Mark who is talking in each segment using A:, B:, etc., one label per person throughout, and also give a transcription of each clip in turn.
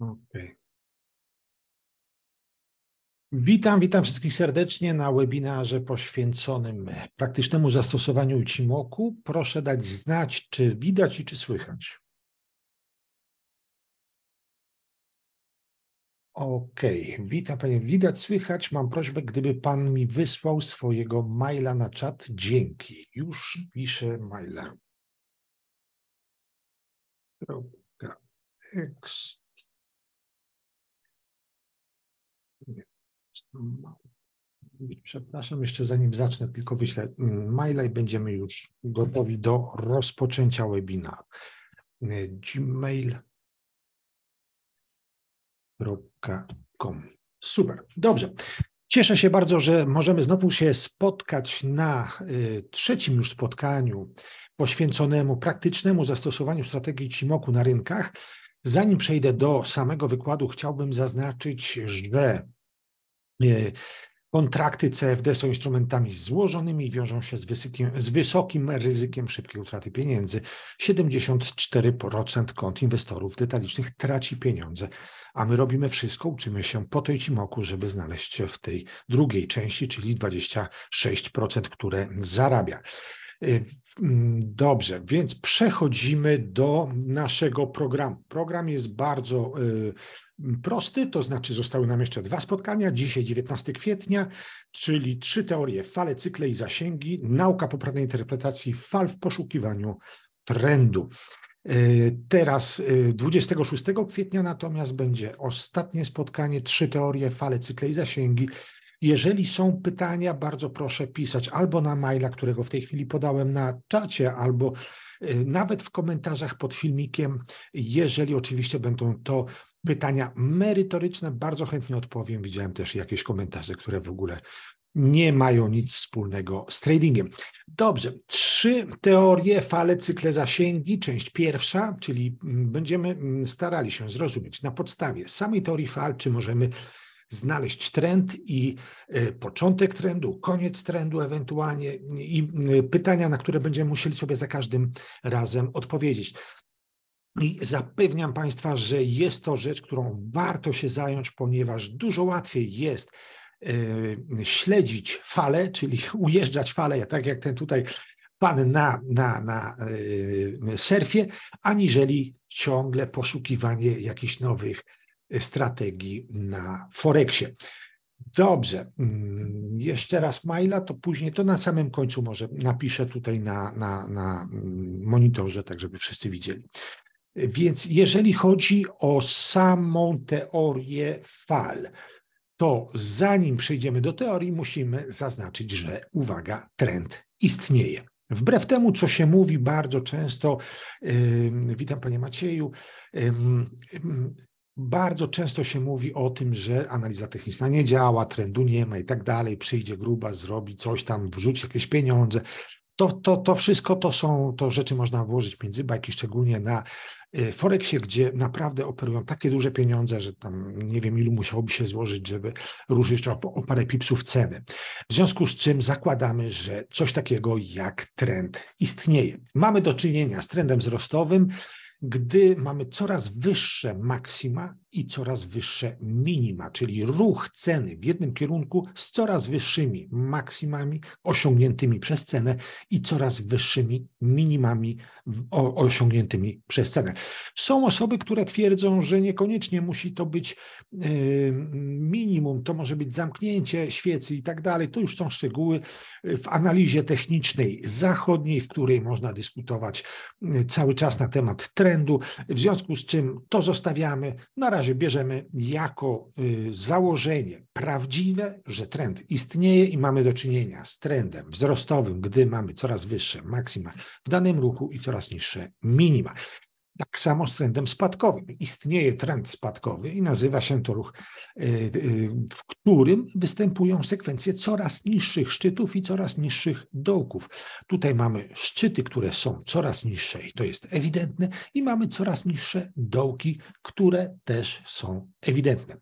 A: Okay. Witam, witam wszystkich serdecznie na webinarze poświęconym praktycznemu zastosowaniu Ucimoku. Proszę dać znać, czy widać i czy słychać. OK, witam panie. Widać, słychać. Mam prośbę, gdyby pan mi wysłał swojego maila na czat. Dzięki. Już piszę maila. Tekst. Przepraszam, jeszcze zanim zacznę, tylko wyślę maila i będziemy już gotowi do rozpoczęcia webinaru. gmail.com. Super, dobrze. Cieszę się bardzo, że możemy znowu się spotkać na y, trzecim już spotkaniu poświęconemu praktycznemu zastosowaniu strategii Cimoku na rynkach. Zanim przejdę do samego wykładu, chciałbym zaznaczyć, że E, kontrakty CFD są instrumentami złożonymi i wiążą się z, z wysokim ryzykiem szybkiej utraty pieniędzy. 74% kont inwestorów detalicznych traci pieniądze, a my robimy wszystko, uczymy się po tej cimoku, żeby znaleźć się w tej drugiej części, czyli 26%, które zarabia. E, mm, dobrze, więc przechodzimy do naszego programu. Program jest bardzo e, prosty, to znaczy zostały nam jeszcze dwa spotkania, dzisiaj 19 kwietnia, czyli trzy teorie, fale, cykle i zasięgi, nauka poprawnej interpretacji fal w poszukiwaniu trendu. E, teraz 26 e, kwietnia natomiast będzie ostatnie spotkanie, trzy teorie, fale, cykle i zasięgi. Jeżeli są pytania, bardzo proszę pisać albo na maila, którego w tej chwili podałem na czacie, albo e, nawet w komentarzach pod filmikiem, jeżeli oczywiście będą to pytania merytoryczne, bardzo chętnie odpowiem. Widziałem też jakieś komentarze, które w ogóle nie mają nic wspólnego z tradingiem. Dobrze, trzy teorie, fale, cykle zasięgi, część pierwsza, czyli mm, będziemy mm, starali się zrozumieć na podstawie samej teorii fal, czy możemy znaleźć trend i y, początek trendu, koniec trendu ewentualnie i y, pytania, na które będziemy musieli sobie za każdym razem odpowiedzieć. I zapewniam Państwa, że jest to rzecz, którą warto się zająć, ponieważ dużo łatwiej jest e, śledzić fale, czyli ujeżdżać fale, tak jak ten tutaj pan na, na, na e, surfie, aniżeli ciągle poszukiwanie jakichś nowych strategii na Forexie. Dobrze, mm, jeszcze raz maila, to później, to na samym końcu może napiszę tutaj na, na, na mm, monitorze, tak żeby wszyscy widzieli. Więc jeżeli chodzi o samą teorię fal, to zanim przejdziemy do teorii, musimy zaznaczyć, że uwaga, trend istnieje. Wbrew temu, co się mówi bardzo często, yy, witam panie Macieju, yy, yy, bardzo często się mówi o tym, że analiza techniczna nie działa, trendu nie ma i tak dalej, przyjdzie gruba, zrobi coś tam, wrzuci jakieś pieniądze. To, to, to wszystko to są to rzeczy można włożyć między bajki, szczególnie na y, Forexie, gdzie naprawdę operują takie duże pieniądze, że tam nie wiem ilu musiałoby się złożyć, żeby ruszyć o, o parę pipsów ceny. W związku z czym zakładamy, że coś takiego jak trend istnieje. Mamy do czynienia z trendem wzrostowym, gdy mamy coraz wyższe maksima i coraz wyższe minima, czyli ruch ceny w jednym kierunku z coraz wyższymi maksimami osiągniętymi przez cenę i coraz wyższymi minimami osiągniętymi przez cenę. Są osoby, które twierdzą, że niekoniecznie musi to być yy, minimum, to może być zamknięcie świecy i tak dalej. To już są szczegóły w analizie technicznej zachodniej, w której można dyskutować yy, cały czas na temat trendu, w związku z czym to zostawiamy na razie razie bierzemy jako y, założenie prawdziwe, że trend istnieje i mamy do czynienia z trendem wzrostowym, gdy mamy coraz wyższe maksima w danym ruchu i coraz niższe minima tak samo z trendem spadkowym. Istnieje trend spadkowy i nazywa się to ruch, e, e, w którym występują sekwencje coraz niższych szczytów i coraz niższych dołków. Tutaj mamy szczyty, które są coraz niższe i to jest ewidentne, i mamy coraz niższe dołki, które też są ewidentne.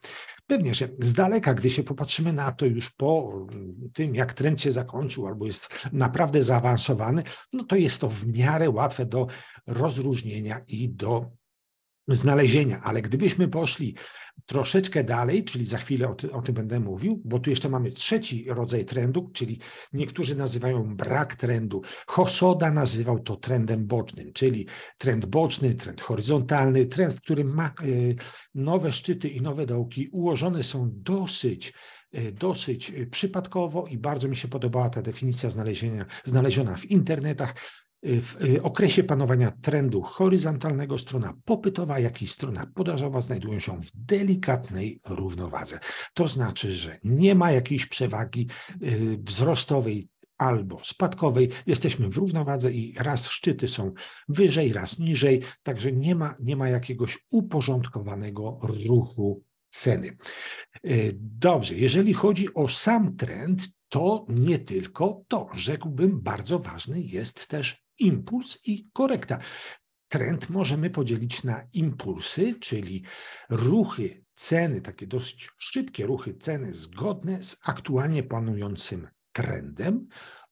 A: Pewnie, że z daleka, gdy się popatrzymy na to już po mm, tym, jak trend się zakończył albo jest naprawdę zaawansowany, no to jest to w miarę łatwe do rozróżnienia i do znalezienia, ale gdybyśmy poszli troszeczkę dalej, czyli za chwilę o, ty, o, tym będę mówił, bo tu jeszcze mamy trzeci rodzaj trendu, czyli niektórzy nazywają brak trendu. Hosoda nazywał to trendem bocznym, czyli trend boczny, trend horyzontalny, trend, w którym ma, y, nowe szczyty i nowe dołki ułożone są dosyć y, dosyć przypadkowo i bardzo mi się podobała ta definicja znalezienia, znaleziona w internetach, Y, w y, okresie panowania trendu horyzontalnego strona popytowa, jak i strona podażowa znajdują się w delikatnej równowadze. To znaczy, że nie ma jakiejś przewagi y, wzrostowej albo spadkowej. Jesteśmy w równowadze i raz szczyty są wyżej, raz niżej, także nie ma, nie ma jakiegoś uporządkowanego ruchu ceny. Dobrze, jeżeli chodzi o sam trend, to nie tylko to, rzekłbym, bardzo ważny jest też impuls i korekta. Trend możemy podzielić na impulsy, czyli ruchy ceny, takie dosyć szybkie ruchy ceny zgodne z aktualnie panującym trendem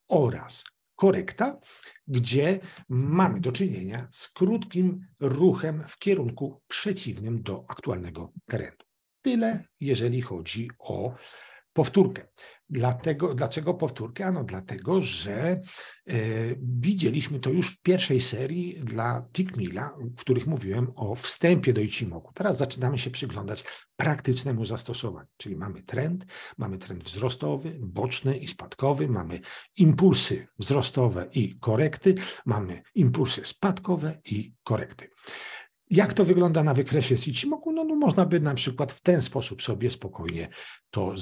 A: oraz korekta, gdzie mamy do czynienia z krótkim ruchem w kierunku przeciwnym do aktualnego trendu. Tyle, jeżeli chodzi o powtórkę. Dlatego, dlaczego powtórkę? Ano dlatego, że e, widzieliśmy to już w pierwszej serii dla Tikmila, w których mówiłem o wstępie do Ichimoku. Teraz zaczynamy się przyglądać praktycznemu zastosowaniu, czyli mamy trend, mamy trend wzrostowy, boczny i spadkowy, mamy impulsy wzrostowe i korekty, mamy impulsy spadkowe i korekty jak to wygląda na wykresie z Ichimoku? No, no można by na przykład w ten sposób sobie spokojnie to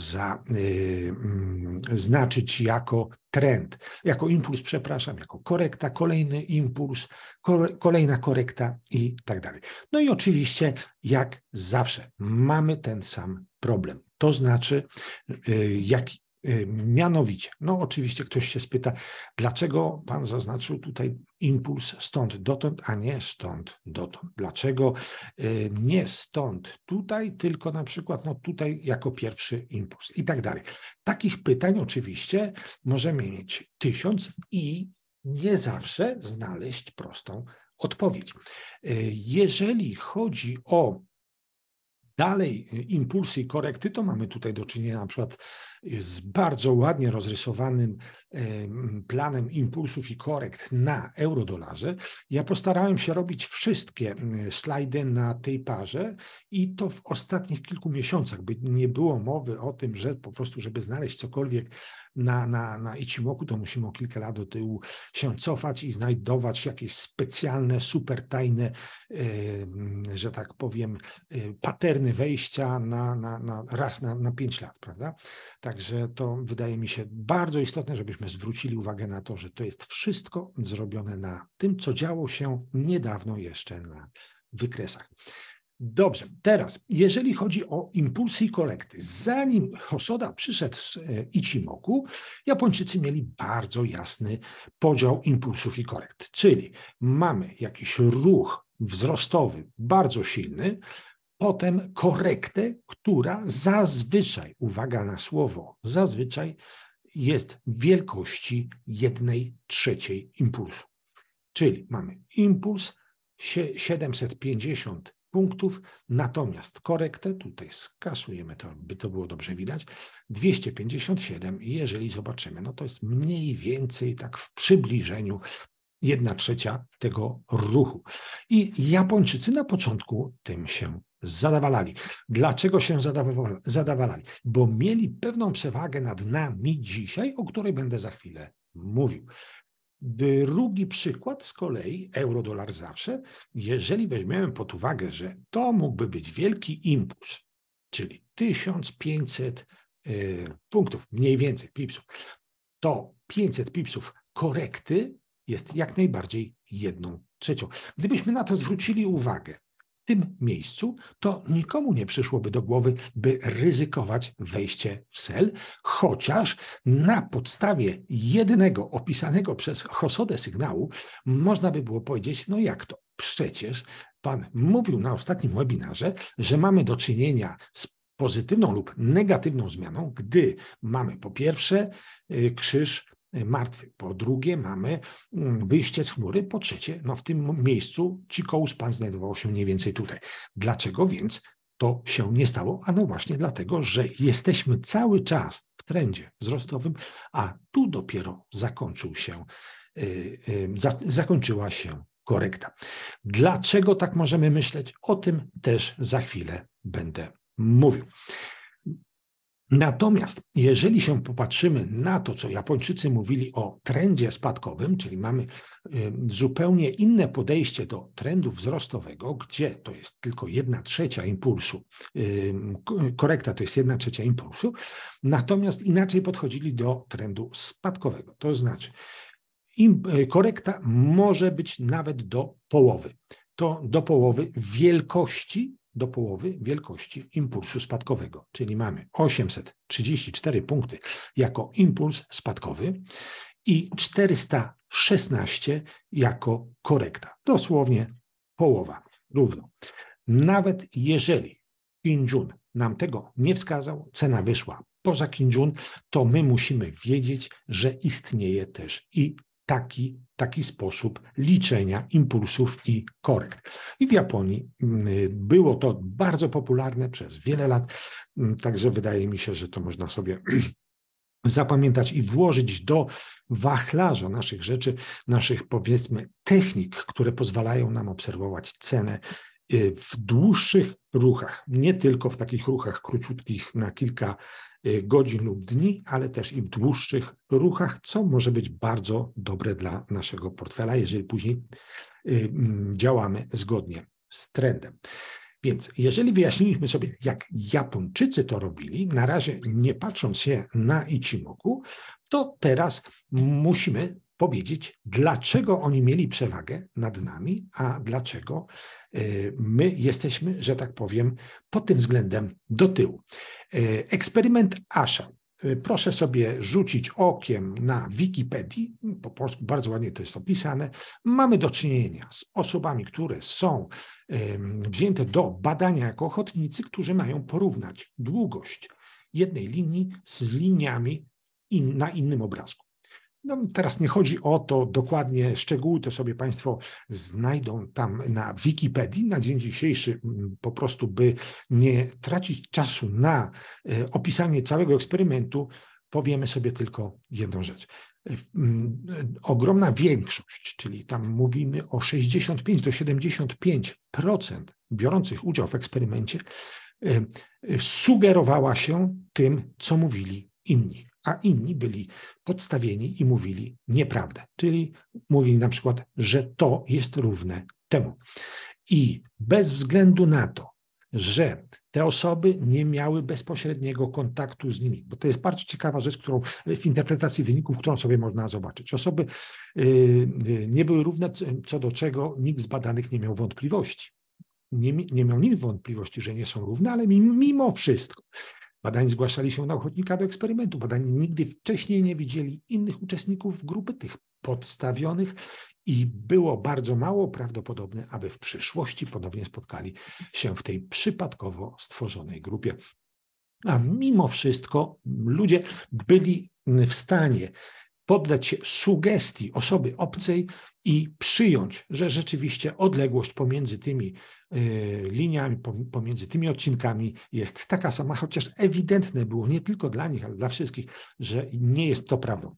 A: zaznaczyć y, mm, jako trend, jako impuls, przepraszam, jako korekta, kolejny impuls, kolejna korekta i tak dalej. No i oczywiście, jak zawsze, mamy ten sam problem. To znaczy, y, jak Y, mianowicie, no oczywiście ktoś się spyta, dlaczego Pan zaznaczył tutaj impuls stąd dotąd, a nie stąd dotąd? Dlaczego y, nie stąd tutaj, tylko na przykład no tutaj jako pierwszy impuls i tak dalej. Takich pytań oczywiście możemy mieć tysiąc i nie zawsze znaleźć prostą odpowiedź. Y, jeżeli chodzi o dalej impulsy i korekty, to mamy tutaj do czynienia na przykład z bardzo ładnie rozrysowanym planem impulsów i korekt na eurodolarze. Ja postarałem się robić wszystkie slajdy na tej parze i to w ostatnich kilku miesiącach, by nie było mowy o tym, że po prostu, żeby znaleźć cokolwiek na, na, na Ichimoku, to musimy o kilka lat do tyłu się cofać i znajdować jakieś specjalne, super tajne, że tak powiem, e, paterny wejścia na, na, na raz na, na lat, prawda? Tak Także to wydaje mi się bardzo istotne, żebyśmy zwrócili uwagę na to, że to jest wszystko zrobione na tym, co działo się niedawno jeszcze na wykresach. Dobrze, teraz jeżeli chodzi o impulsy i kolekty, zanim Hosoda przyszedł z e, Ichimoku, Japończycy mieli bardzo jasny podział impulsów i kolekt, czyli mamy jakiś ruch wzrostowy bardzo silny, potem korektę, która zazwyczaj, uwaga na słowo, zazwyczaj jest wielkości jednej trzeciej impulsu. Czyli mamy impuls 750 punktów, natomiast korektę, tutaj skasujemy to, by to było dobrze widać, 257 jeżeli zobaczymy, no to jest mniej więcej tak w przybliżeniu jedna trzecia tego ruchu. I Japończycy na początku tym się zadawalali. Dlaczego się zadawalali? Bo mieli pewną przewagę nad nami dzisiaj, o której będę za chwilę mówił. Drugi przykład z kolei, euro-dolar zawsze, jeżeli weźmiemy pod uwagę, że to mógłby być wielki impuls, czyli 1500 y, punktów, mniej więcej pipsów, to 500 pipsów korekty jest jak najbardziej jedną trzecią. Gdybyśmy na to zwrócili uwagę w tym miejscu, to nikomu nie przyszłoby do głowy, by ryzykować wejście w sel, chociaż na podstawie jednego opisanego przez Hosodę sygnału można by było powiedzieć, no jak to? Przecież Pan mówił na ostatnim webinarze, że mamy do czynienia z pozytywną lub negatywną zmianą, gdy mamy po pierwsze y, krzyż martwy. Po drugie mamy mm, wyjście z chmury. Po trzecie, no w tym miejscu Cikous Pan znajdował się mniej więcej tutaj. Dlaczego więc to się nie stało? A no właśnie dlatego, że jesteśmy cały czas w trendzie wzrostowym, a tu dopiero zakończył się, yy, yy, zakończyła się korekta. Dlaczego tak możemy myśleć? O tym też za chwilę będę mówił. Natomiast jeżeli się popatrzymy na to, co Japończycy mówili o trendzie spadkowym, czyli mamy zupełnie inne podejście do trendu wzrostowego, gdzie to jest tylko jedna trzecia impulsu, korekta to jest jedna trzecia impulsu, natomiast inaczej podchodzili do trendu spadkowego. To znaczy, e, korekta może być nawet do połowy. To do połowy wielkości do połowy wielkości impulsu spadkowego, czyli mamy 834 punkty jako impuls spadkowy i 416 jako korekta. Dosłownie połowa równo. Nawet jeżeli Kinjun nam tego nie wskazał, cena wyszła poza Kinjun, to my musimy wiedzieć, że istnieje też i taki, taki sposób liczenia impulsów i korekt. I w Japonii mm, było to bardzo popularne przez wiele lat, mm, także wydaje mi się, że to można sobie zapamiętać i włożyć do wachlarza naszych rzeczy, naszych powiedzmy technik, które pozwalają nam obserwować cenę y, w dłuższych ruchach, nie tylko w takich ruchach króciutkich na kilka Y, godzin lub dni, ale też i w dłuższych ruchach, co może być bardzo dobre dla naszego portfela, jeżeli później y, mm, działamy zgodnie z trendem. Więc jeżeli wyjaśniliśmy sobie, jak Japończycy to robili, na razie nie patrząc się na Ichimoku, to teraz musimy powiedzieć, dlaczego oni mieli przewagę nad nami, a dlaczego y, my jesteśmy, że tak powiem, pod tym względem do tyłu. Y, eksperyment Asha. Y, proszę sobie rzucić okiem na Wikipedii, po polsku bardzo ładnie to jest opisane. Mamy do czynienia z osobami, które są wzięte do badania jako ochotnicy, którzy mają porównać długość jednej linii z liniami na innym obrazku. No, teraz nie chodzi o to dokładnie, szczegóły to sobie Państwo znajdą tam na Wikipedii na dzień dzisiejszy, mm, po prostu by nie tracić czasu na e, opisanie całego eksperymentu, powiemy sobie tylko jedną rzecz. Mm, e, ogromna większość, czyli tam mówimy o 65 do 75% biorących udział w eksperymencie, e, sugerowała się tym, co mówili inni a inni byli podstawieni i mówili nieprawdę. Czyli mówili na przykład, że to jest równe temu. I bez względu na to, że te osoby nie miały bezpośredniego kontaktu z nimi, bo to jest bardzo ciekawa rzecz, którą w interpretacji wyników, którą sobie można zobaczyć. Osoby y, y, nie były równe, co do czego nikt z badanych nie miał wątpliwości. Nie, nie miał nikt wątpliwości, że nie są równe, ale mimo wszystko Badani zgłaszali się na ochotnika do eksperymentu. Badani nigdy wcześniej nie widzieli innych uczestników grupy tych podstawionych i było bardzo mało prawdopodobne, aby w przyszłości ponownie spotkali się w tej przypadkowo stworzonej grupie. A mimo wszystko ludzie byli w stanie poddać się sugestii osoby obcej i przyjąć, że rzeczywiście odległość pomiędzy tymi e, liniami, pomiędzy tymi odcinkami jest taka sama, chociaż ewidentne było nie tylko dla nich, ale dla wszystkich, że nie jest to prawdą.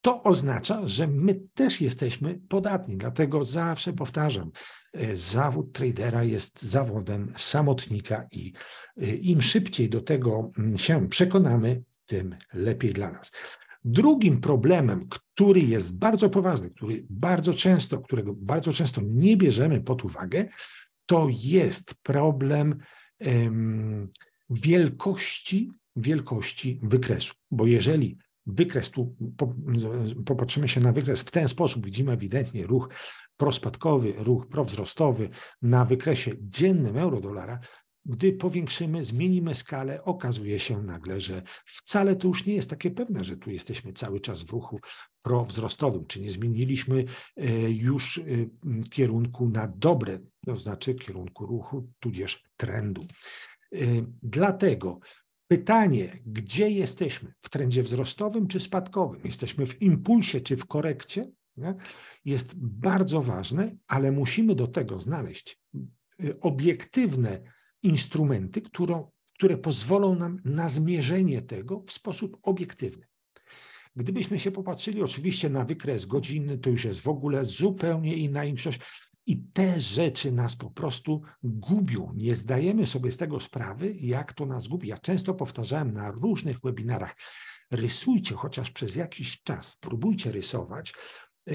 A: To oznacza, że my też jesteśmy podatni, dlatego zawsze powtarzam, e, zawód tradera jest zawodem samotnika i e, im szybciej do tego mm, się przekonamy, tym lepiej dla nas. Drugim problemem, który jest bardzo poważny, który bardzo często, którego bardzo często nie bierzemy pod uwagę, to jest problem um, wielkości, wielkości wykresu. Bo jeżeli wykres, tu popatrzymy się na wykres w ten sposób, widzimy ewidentnie ruch prospadkowy, ruch prowzrostowy na wykresie dziennym dolara, gdy powiększymy, zmienimy skalę, okazuje się nagle, że wcale to już nie jest takie pewne, że tu jesteśmy cały czas w ruchu prowzrostowym, czy nie zmieniliśmy e, już e, kierunku na dobre, to znaczy kierunku ruchu, tudzież trendu. E, dlatego pytanie, gdzie jesteśmy? W trendzie wzrostowym czy spadkowym? Jesteśmy w impulsie czy w korekcie? Nie? Jest bardzo ważne, ale musimy do tego znaleźć obiektywne instrumenty, którą, które pozwolą nam na zmierzenie tego w sposób obiektywny. Gdybyśmy się popatrzyli oczywiście na wykres godzinny, to już jest w ogóle zupełnie inna większość. I te rzeczy nas po prostu gubią. Nie zdajemy sobie z tego sprawy, jak to nas gubi. Ja często powtarzałem na różnych webinarach, rysujcie chociaż przez jakiś czas, próbujcie rysować e,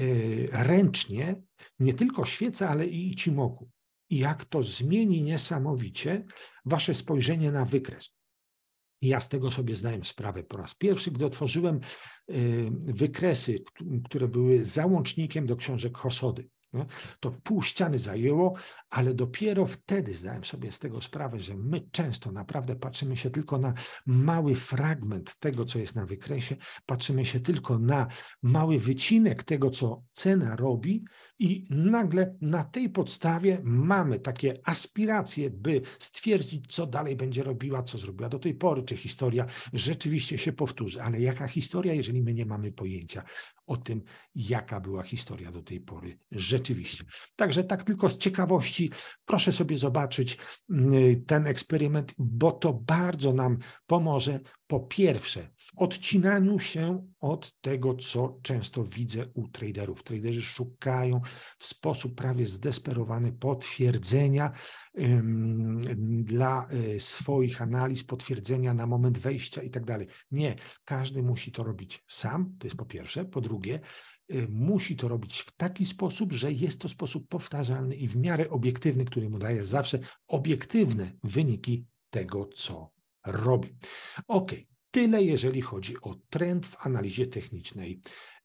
A: ręcznie nie tylko świece, ale i cimoku i jak to zmieni niesamowicie wasze spojrzenie na wykres. ja z tego sobie zdałem sprawę po raz pierwszy, gdy otworzyłem y, wykresy, które były załącznikiem do książek Hosody. Nie? No, to pół ściany zajęło, ale dopiero wtedy zdałem sobie z tego sprawę, że my często naprawdę patrzymy się tylko na mały fragment tego, co jest na wykresie, patrzymy się tylko na mały wycinek tego, co cena robi, i nagle na tej podstawie mamy takie aspiracje, by stwierdzić, co dalej będzie robiła, co zrobiła do tej pory, czy historia rzeczywiście się powtórzy. Ale jaka historia, jeżeli my nie mamy pojęcia? o tym, jaka była historia do tej pory rzeczywiście. Mhm. Także tak tylko z ciekawości proszę sobie zobaczyć mm, ten eksperyment, bo to bardzo nam pomoże po pierwsze, w odcinaniu się od tego, co często widzę u traderów. Traderzy szukają w sposób prawie zdesperowany potwierdzenia ym, dla y, swoich analiz, potwierdzenia na moment wejścia i tak dalej. Nie, każdy musi to robić sam, to jest po pierwsze. Po drugie, y, musi to robić w taki sposób, że jest to sposób powtarzalny i w miarę obiektywny, który mu daje zawsze obiektywne wyniki tego, co robi. Ok, tyle jeżeli chodzi o trend w analizie technicznej,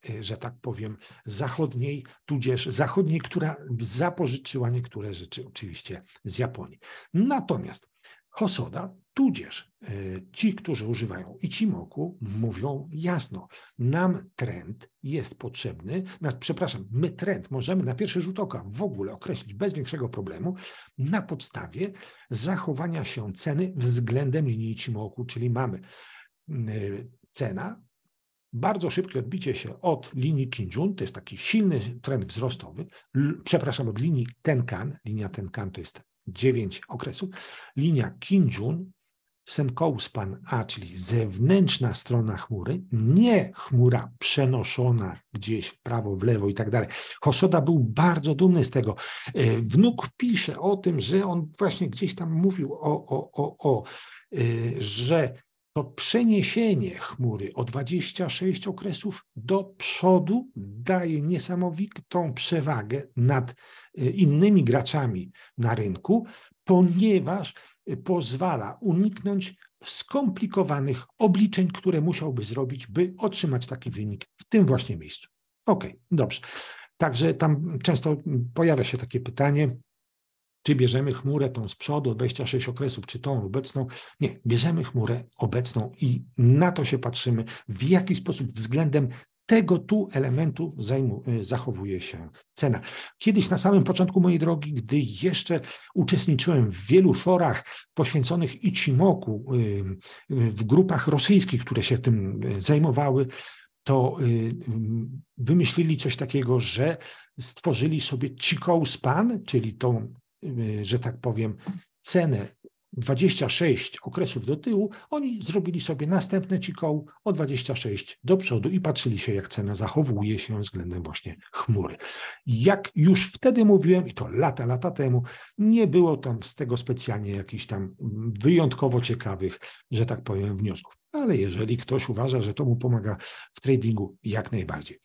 A: e, że tak powiem, zachodniej, tudzież zachodniej, która zapożyczyła niektóre rzeczy oczywiście z Japonii. Natomiast Hosoda, tudzież e, ci, którzy używają Ichimoku, mówią jasno, nam trend jest potrzebny, przepraszam, my trend możemy na pierwszy rzut oka w ogóle określić bez większego problemu na podstawie zachowania się ceny względem linii Ichimoku, czyli mamy e, cena, bardzo szybkie odbicie się od linii Kinjun, to jest taki silny trend wzrostowy, przepraszam, od linii Tenkan, linia Tenkan to jest dziewięć okresów. Linia Kinjun, Senkouspan A, czyli zewnętrzna strona chmury, nie chmura przenoszona gdzieś w prawo, w lewo i tak dalej. Hosoda był bardzo dumny z tego. E, wnuk pisze o tym, że on właśnie gdzieś tam mówił o, o, o, o e, że to przeniesienie chmury o 26 okresów do przodu daje niesamowitą przewagę nad e, innymi graczami na rynku, ponieważ e, pozwala uniknąć skomplikowanych obliczeń, które musiałby zrobić, by otrzymać taki wynik w tym właśnie miejscu. Okej, okay, dobrze. Także tam często pojawia się takie pytanie, czy bierzemy chmurę tą z przodu, 26 okresów, czy tą obecną? Nie, bierzemy chmurę obecną i na to się patrzymy, w jaki sposób względem tego tu elementu zajmu, y, zachowuje się cena. Kiedyś na samym początku mojej drogi, gdy jeszcze uczestniczyłem w wielu forach poświęconych Ichimoku, y, y, w grupach rosyjskich, które się tym zajmowały, to wymyślili coś takiego, że stworzyli sobie Chikou Span, czyli tą Y, że tak powiem, cenę 26 okresów do tyłu, oni zrobili sobie następne cikoł o 26 do przodu i patrzyli się, jak cena zachowuje się względem właśnie chmury. Jak już wtedy mówiłem, i to lata, lata temu, nie było tam z tego specjalnie jakichś tam wyjątkowo ciekawych, że tak powiem, wniosków. Ale jeżeli ktoś uważa, że to mu pomaga w tradingu, jak najbardziej.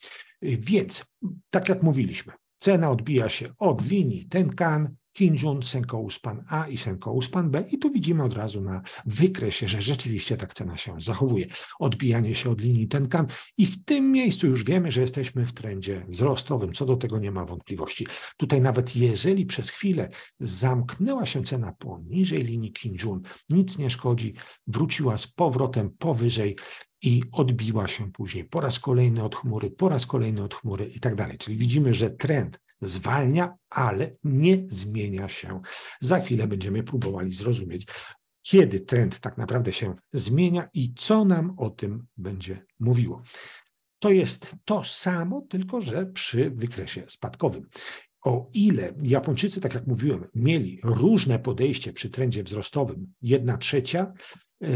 A: Y, więc, tak jak mówiliśmy, cena odbija się od linii ten kan, Kinjun, Senkouspan A i Senkouspan B. I tu widzimy od razu na wykresie, że rzeczywiście tak cena się zachowuje. Odbijanie się od linii Tenkan i w tym miejscu już wiemy, że jesteśmy w trendzie wzrostowym. Co do tego nie ma wątpliwości. Tutaj nawet jeżeli przez chwilę zamknęła się cena poniżej linii Kinjun, nic nie szkodzi, wróciła z powrotem powyżej i odbiła się później po raz kolejny od chmury, po raz kolejny od chmury i tak dalej. Czyli widzimy, że trend zwalnia, ale nie zmienia się. Za chwilę będziemy próbowali zrozumieć, kiedy trend tak naprawdę się zmienia i co nam o tym będzie mówiło. To jest to samo, tylko że przy wykresie spadkowym. O ile Japończycy, tak jak mówiłem, mieli różne podejście przy trendzie wzrostowym, jedna trzecia e,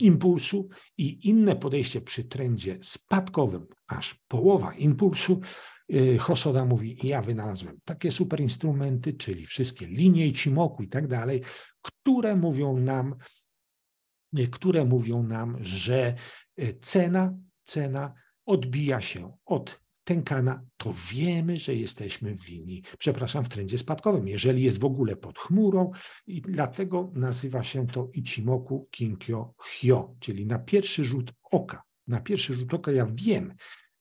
A: impulsu i inne podejście przy trendzie spadkowym, aż połowa impulsu, Y, Hosoda mówi, ja wynalazłem takie super instrumenty, czyli wszystkie linie cimoku i tak dalej, które mówią nam, y, które mówią nam, że y, cena, cena odbija się od tękana, to wiemy, że jesteśmy w linii, przepraszam, w trendzie spadkowym, jeżeli jest w ogóle pod chmurą i dlatego nazywa się to Ichimoku Kinkyo Hyo, czyli na pierwszy rzut oka. Na pierwszy rzut oka ja wiem,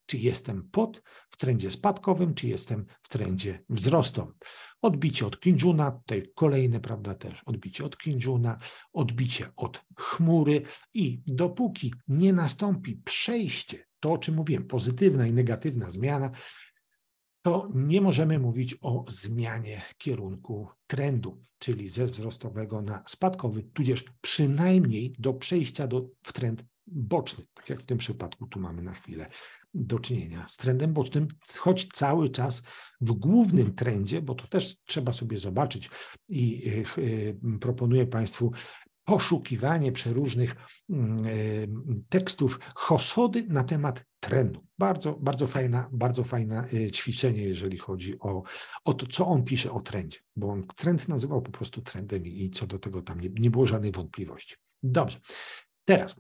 A: czy jestem pod w trendzie spadkowym, czy jestem w trendzie wzrostowym. Odbicie od Kinjuna, tutaj kolejne, prawda, też odbicie od Kinjuna, odbicie od chmury i dopóki nie nastąpi przejście, to o czym mówiłem, pozytywna i negatywna zmiana, to nie możemy mówić o zmianie kierunku trendu, czyli ze wzrostowego na spadkowy, tudzież przynajmniej do przejścia do, w trend boczny, tak jak w tym przypadku tu mamy na chwilę do czynienia z trendem bocznym, choć cały czas w głównym trendzie, bo to też trzeba sobie zobaczyć i y, proponuję Państwu poszukiwanie przeróżnych mm, y, tekstów Hosody na temat trendu. Bardzo, bardzo fajna, bardzo fajna y, ćwiczenie, jeżeli chodzi o, o to, co on pisze o trendzie, bo on trend nazywał po prostu trendem i co do tego tam nie, nie było żadnej wątpliwości. Dobrze. Teraz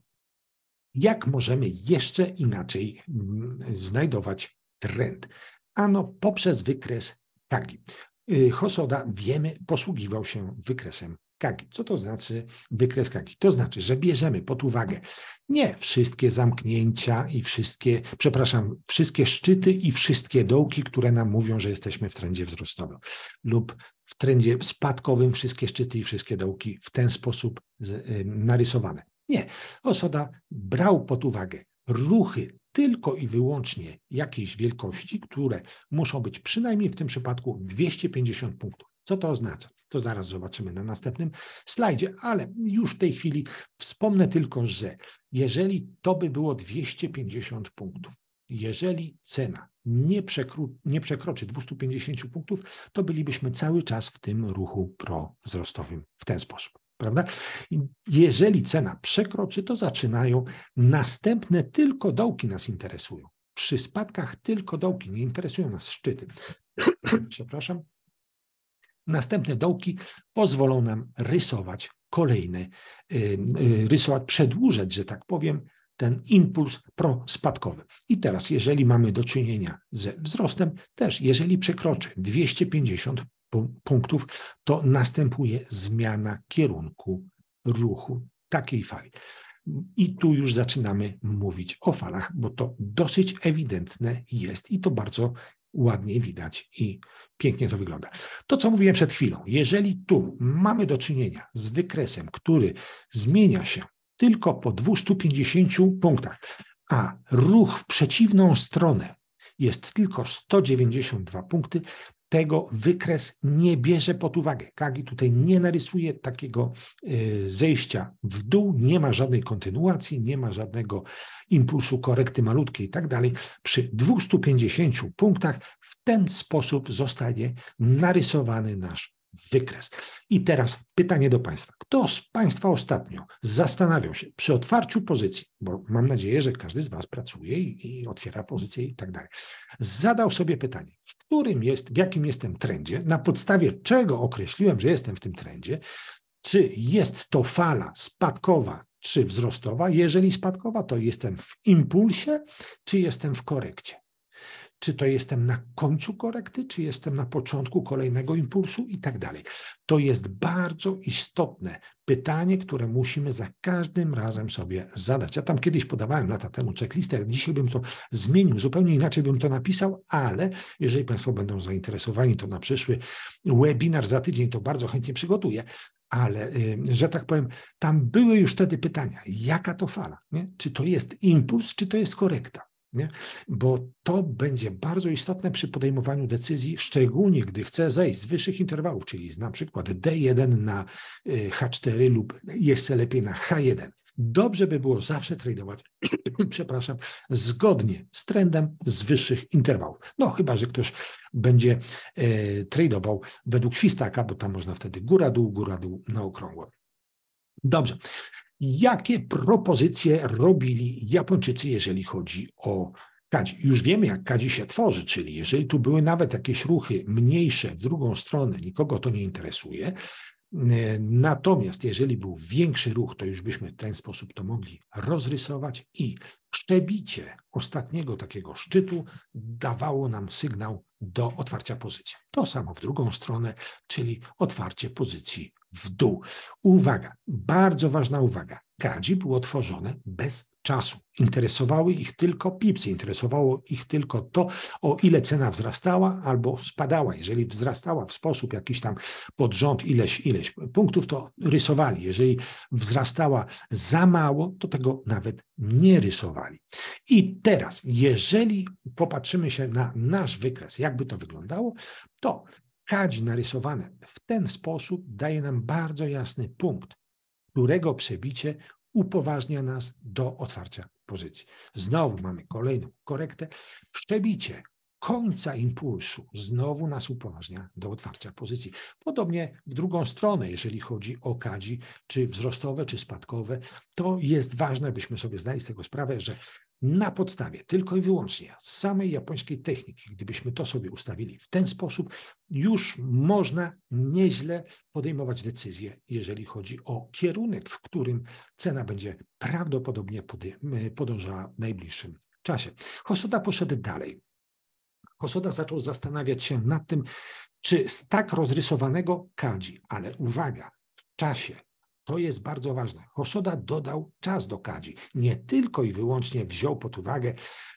A: jak możemy jeszcze inaczej mm, znajdować trend? Ano poprzez wykres Kagi. Y, Hosoda, wiemy, posługiwał się wykresem Kagi. Co to znaczy wykres Kagi? To znaczy, że bierzemy pod uwagę nie wszystkie zamknięcia i wszystkie, przepraszam, wszystkie szczyty i wszystkie dołki, które nam mówią, że jesteśmy w trendzie wzrostowym lub w trendzie spadkowym wszystkie szczyty i wszystkie dołki w ten sposób y, narysowane. Nie. Osoda brał pod uwagę ruchy tylko i wyłącznie jakiejś wielkości, które muszą być przynajmniej w tym przypadku 250 punktów. Co to oznacza? To zaraz zobaczymy na następnym slajdzie, ale już w tej chwili wspomnę tylko, że jeżeli to by było 250 punktów, jeżeli cena nie, nie przekroczy 250 punktów, to bylibyśmy cały czas w tym ruchu prowzrostowym w ten sposób prawda? Jeżeli cena przekroczy, to zaczynają. Następne tylko dołki nas interesują. Przy spadkach tylko dołki, nie interesują nas szczyty. Przepraszam. Następne dołki pozwolą nam rysować kolejne, y, y, rysować, przedłużać, że tak powiem, ten impuls prospadkowy. I teraz, jeżeli mamy do czynienia ze wzrostem, też jeżeli przekroczy 250 punktów, to następuje zmiana kierunku ruchu takiej fali. I tu już zaczynamy mówić o falach, bo to dosyć ewidentne jest i to bardzo ładnie widać i pięknie to wygląda. To, co mówiłem przed chwilą, jeżeli tu mamy do czynienia z wykresem, który zmienia się tylko po 250 punktach, a ruch w przeciwną stronę jest tylko 192 punkty, tego wykres nie bierze pod uwagę. Kagi tutaj nie narysuje takiego e, zejścia w dół, nie ma żadnej kontynuacji, nie ma żadnego impulsu korekty malutkiej i tak dalej. Przy 250 punktach w ten sposób zostanie narysowany nasz wykres. I teraz pytanie do Państwa. Kto z Państwa ostatnio zastanawiał się przy otwarciu pozycji, bo mam nadzieję, że każdy z Was pracuje i, i otwiera pozycję i tak dalej, zadał sobie pytanie, w którym jest, w jakim jestem trendzie, na podstawie czego określiłem, że jestem w tym trendzie, czy jest to fala spadkowa czy wzrostowa? Jeżeli spadkowa, to jestem w impulsie, czy jestem w korekcie? czy to jestem na końcu korekty, czy jestem na początku kolejnego impulsu i tak dalej. To jest bardzo istotne pytanie, które musimy za każdym razem sobie zadać. Ja tam kiedyś podawałem lata temu checklistę, dzisiaj bym to zmienił, zupełnie inaczej bym to napisał, ale jeżeli Państwo będą zainteresowani, to na przyszły webinar za tydzień to bardzo chętnie przygotuję ale, y, że tak powiem, tam były już wtedy pytania, jaka to fala, nie? czy to jest impuls, czy to jest korekta. Nie? Bo to będzie bardzo istotne przy podejmowaniu decyzji, szczególnie gdy chcę zejść z wyższych interwałów, czyli na przykład D1 na y, H4 lub jeszcze lepiej na H1. Dobrze by było zawsze tradować, przepraszam, zgodnie z trendem z wyższych interwałów. No, chyba że ktoś będzie e, tradował według świstaka, bo tam można wtedy góra-dół, góra-dół na okrągło. Dobrze jakie propozycje robili Japończycy, jeżeli chodzi o kadzi. Już wiemy, jak kadzi się tworzy, czyli jeżeli tu były nawet jakieś ruchy mniejsze w drugą stronę, nikogo to nie interesuje. Natomiast jeżeli był większy ruch, to już byśmy w ten sposób to mogli rozrysować i przebicie ostatniego takiego szczytu dawało nam sygnał do otwarcia pozycji. To samo w drugą stronę, czyli otwarcie pozycji w dół. Uwaga, bardzo ważna uwaga. Kadzi było tworzone bez czasu. Interesowały ich tylko pipsy, interesowało ich tylko to, o ile cena wzrastała albo spadała. Jeżeli wzrastała w sposób jakiś tam pod rząd ileś, ileś punktów, to rysowali. Jeżeli wzrastała za mało, to tego nawet nie rysowali. I teraz, jeżeli popatrzymy się na nasz wykres, jakby to wyglądało, to kadź narysowane w ten sposób daje nam bardzo jasny punkt, którego przebicie upoważnia nas do otwarcia pozycji. Znowu mamy kolejną korektę. Przebicie końca impulsu znowu nas upoważnia do otwarcia pozycji. Podobnie w drugą stronę, jeżeli chodzi o kadzi, czy wzrostowe, czy spadkowe, to jest ważne, byśmy sobie zdali z tego sprawę, że na podstawie tylko i wyłącznie samej japońskiej techniki, gdybyśmy to sobie ustawili w ten sposób, już można nieźle podejmować decyzje, jeżeli chodzi o kierunek, w którym cena będzie prawdopodobnie podążała w najbliższym czasie. Hosoda poszedł dalej. Kosoda zaczął zastanawiać się nad tym, czy z tak rozrysowanego kadzi, ale uwaga, w czasie. To jest bardzo ważne. Hosoda dodał czas do kadzi. Nie tylko i wyłącznie wziął pod uwagę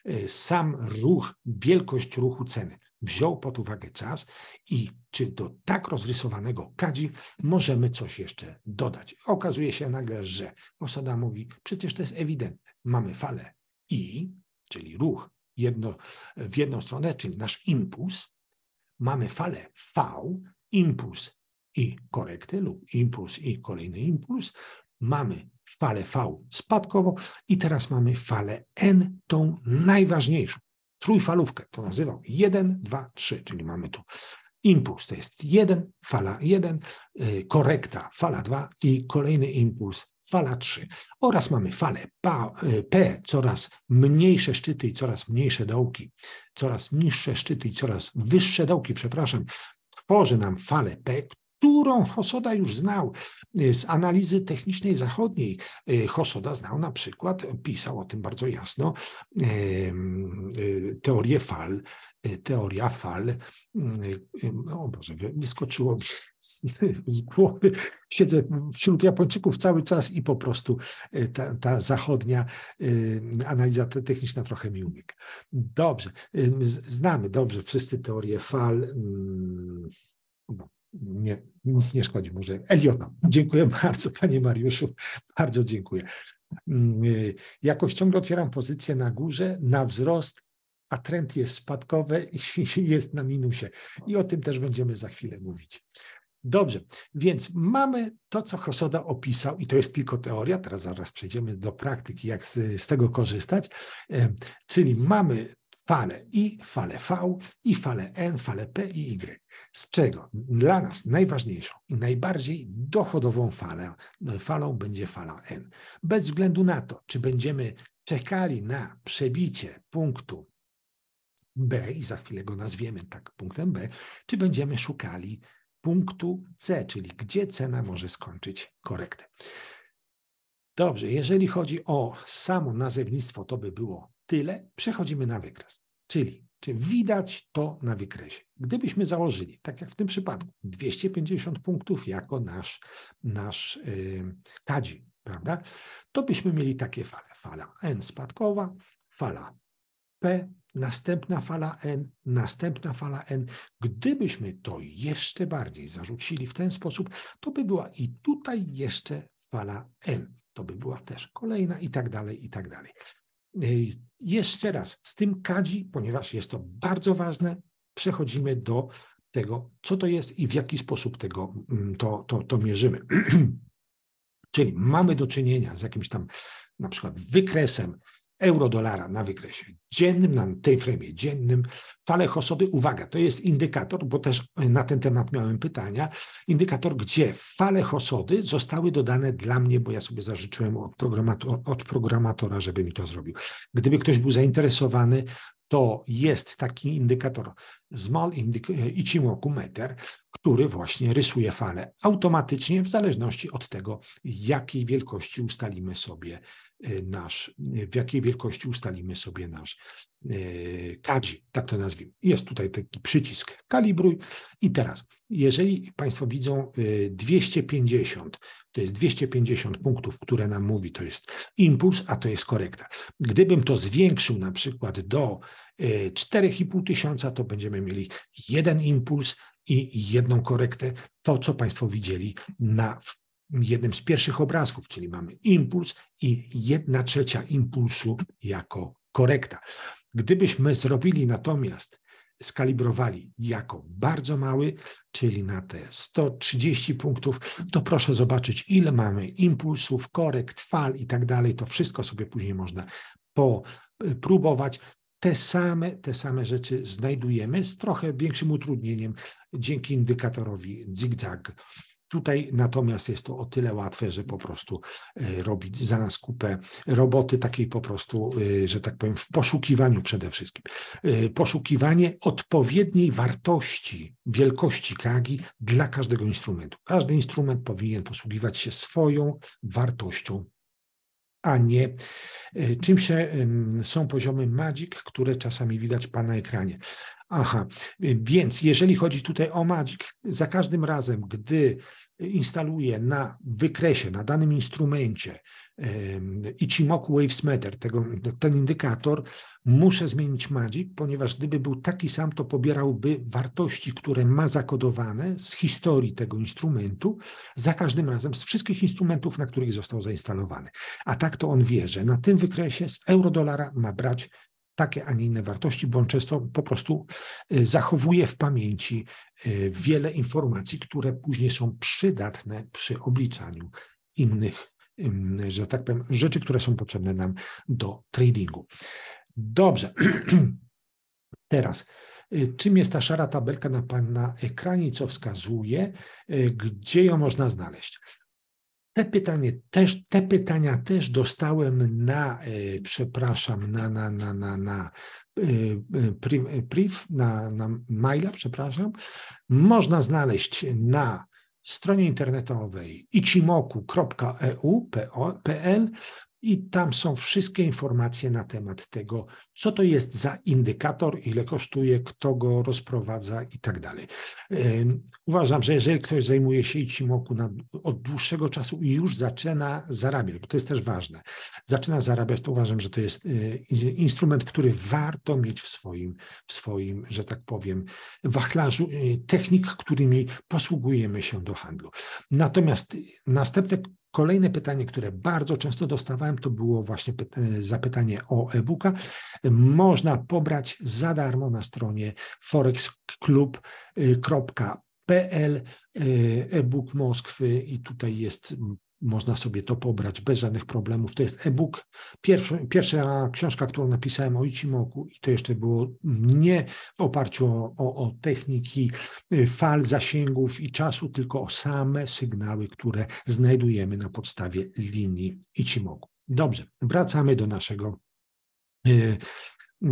A: y, sam ruch, wielkość ruchu ceny. Wziął pod uwagę czas i czy do tak rozrysowanego kadzi możemy coś jeszcze dodać. Okazuje się nagle, że Hosoda mówi, przecież to jest ewidentne. Mamy falę I, czyli ruch jedno, w jedną stronę, czyli nasz impuls. Mamy falę V, impuls i korekty, lub impuls i kolejny impuls. Mamy falę V spadkową i teraz mamy falę N, tą najważniejszą. Trójfalówkę to nazywał 1, 2, 3, czyli mamy tu impuls to jest 1, fala 1, y, korekta fala 2 i kolejny impuls fala 3 oraz mamy falę y, P, coraz mniejsze szczyty i coraz mniejsze dołki, coraz niższe szczyty i coraz wyższe dołki, przepraszam, tworzy nam falę P, którą Hosoda już znał y, z analizy technicznej zachodniej. Y, Hosoda znał na przykład, pisał o tym bardzo jasno, teorię fal, teoria fal, o Boże, wyskoczyło mi z, głowy. Siedzę wśród Japończyków cały czas i po prostu e, ta, ta zachodnia e, analiza techniczna trochę mi umiega. Dobrze, e, znamy dobrze wszyscy teorię fal. Mm, nie, nic nie szkodzi, może Eliota. Dziękuję bardzo, panie Mariuszu. Bardzo dziękuję. Mm, jakoś ciągle otwieram pozycję na górze, na wzrost, a trend jest spadkowy i jest na minusie. I o tym też będziemy za chwilę mówić. Dobrze, więc mamy to, co Hosoda opisał, i to jest tylko teoria, teraz zaraz przejdziemy do praktyki, jak z, z tego korzystać, czyli mamy fale I, fale V, i fale N, fale P i Y. Z czego dla nas najważniejszą i najbardziej dochodową falę, falą będzie fala N. Bez względu na to, czy będziemy czekali na przebicie punktu B, i za chwilę go nazwiemy tak punktem B, czy będziemy szukali punktu C, czyli gdzie cena może skończyć korektę. Dobrze, jeżeli chodzi o samo nazewnictwo, to by było tyle. Przechodzimy na wykres, czyli czy widać to na wykresie. Gdybyśmy założyli, tak jak w tym przypadku, 250 punktów jako nasz, nasz yy, kadzi, prawda, to byśmy mieli takie fale. Fala N spadkowa, fala P następna fala N, następna fala N. Gdybyśmy to jeszcze bardziej zarzucili w ten sposób, to by była i tutaj jeszcze fala N. To by była też kolejna i tak dalej, i tak dalej. Yy, jeszcze raz, z tym kadzi, ponieważ jest to bardzo ważne, przechodzimy do tego, co to jest i w jaki sposób tego, mm, to, to, to mierzymy. Czyli mamy do czynienia z jakimś tam na przykład wykresem, euro-dolara na wykresie dziennym, na tej fremie dziennym, fale Hossody, uwaga, to jest indykator, bo też e, na ten temat miałem pytania, indykator, gdzie fale Hossody zostały dodane dla mnie, bo ja sobie zażyczyłem od, programator, od programatora, żeby mi to zrobił. Gdyby ktoś był zainteresowany, to jest taki indykator Small indyk e, Ichimoku Meter, który właśnie rysuje fale automatycznie w zależności od tego, jakiej wielkości ustalimy sobie E, nasz, e, w jakiej wielkości ustalimy sobie nasz e, kadzi, tak to nazwijmy. Jest tutaj taki przycisk kalibruj i teraz, jeżeli Państwo widzą 250, to jest 250 punktów, które nam mówi, to jest impuls, a to jest korekta. Gdybym to zwiększył na przykład do 4500, tysiąca, to będziemy mieli jeden impuls, i jedną korektę, to co Państwo widzieli na jednym z pierwszych obrazków, czyli mamy impuls i jedna trzecia impulsu jako korekta. Gdybyśmy zrobili natomiast, skalibrowali jako bardzo mały, czyli na te 130 punktów, to proszę zobaczyć, ile mamy impulsów, korekt, fal i tak dalej. To wszystko sobie później można popróbować te same, te same rzeczy znajdujemy z trochę większym utrudnieniem dzięki indykatorowi zigzag Tutaj natomiast jest to o tyle łatwe, że po prostu e, robić za nas kupę roboty takiej po prostu, e, że tak powiem, w poszukiwaniu przede wszystkim. E, poszukiwanie odpowiedniej wartości, wielkości kagi dla każdego instrumentu. Każdy instrument powinien posługiwać się swoją wartością a nie czym się są poziomy Magic, które czasami widać Pana ekranie. Aha, y, więc jeżeli chodzi tutaj o Magic, za każdym razem, gdy y, instaluję na wykresie, na danym instrumencie Ichimoku Waves Meter, tego, ten indykator, muszę zmienić Magic, ponieważ gdyby był taki sam, to pobierałby wartości, które ma zakodowane z historii tego instrumentu, za każdym razem z wszystkich instrumentów, na których został zainstalowany. A tak to on wie, że na tym wykresie z euro-dolara ma brać takie, a nie inne wartości, bo on często po prostu y, zachowuje w pamięci y, wiele informacji, które później są przydatne przy obliczaniu innych, że tak powiem, rzeczy, które są potrzebne nam do tradingu. Dobrze. Teraz y, czym jest ta szara tabelka na, na ekranie, co wskazuje, gdzie ją można znaleźć. Te, pytanie też, te pytania też dostałem na, e, przepraszam, na, na, na, na, na e, e, priv, na, na maila, przepraszam. Można znaleźć na stronie internetowej ichimoku.eu.pl i tam są wszystkie informacje na temat tego, co to jest za indykator, ile kosztuje, kto go rozprowadza i tak dalej. Uważam, że jeżeli ktoś zajmuje się Ichimoku na, od dłuższego czasu i już zaczyna zarabiać, bo to jest też ważne, zaczyna zarabiać, to uważam, że to jest e, instrument, który warto mieć w swoim, w swoim że tak powiem, wachlarzu e, technik, którymi posługujemy się do handlu. Natomiast następne Kolejne pytanie, które bardzo często dostawałem, to było właśnie e, zapytanie o e-booka. Można pobrać za darmo na stronie forexclub.pl e, e-book Moskwy i tutaj jest można sobie to pobrać bez żadnych problemów. To jest e-book. Pierwsza książka, którą napisałem o Ichimoku, i to jeszcze było nie w oparciu o, o, o techniki y, fal, zasięgów i czasu, tylko o same sygnały, które znajdujemy na podstawie linii Ichimoku. Dobrze, wracamy do naszego y, y,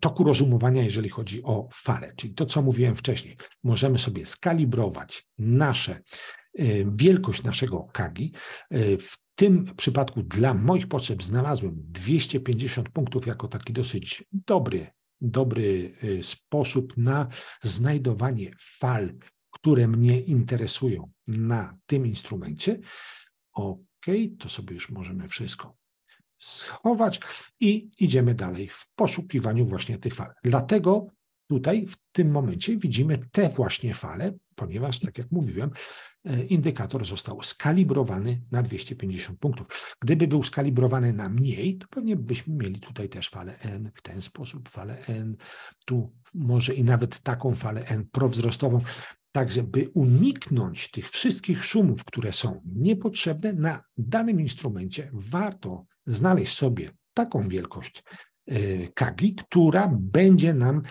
A: toku rozumowania, jeżeli chodzi o falę, czyli to, co mówiłem wcześniej. Możemy sobie skalibrować nasze E, wielkość naszego kagi. E, w tym przypadku dla moich potrzeb znalazłem 250 punktów jako taki dosyć dobry, dobry e, sposób na znajdowanie fal, które mnie interesują na tym instrumencie. OK, to sobie już możemy wszystko schować i idziemy dalej w poszukiwaniu właśnie tych fal. Dlatego tutaj w tym momencie widzimy te właśnie fale, ponieważ, tak jak mówiłem, E, indykator został skalibrowany na 250 punktów. Gdyby był skalibrowany na mniej, to pewnie byśmy mieli tutaj też falę N w ten sposób, falę N tu, może i nawet taką falę N prowzrostową. Tak, żeby uniknąć tych wszystkich szumów, które są niepotrzebne na danym instrumencie, warto znaleźć sobie taką wielkość e, kagi, która będzie nam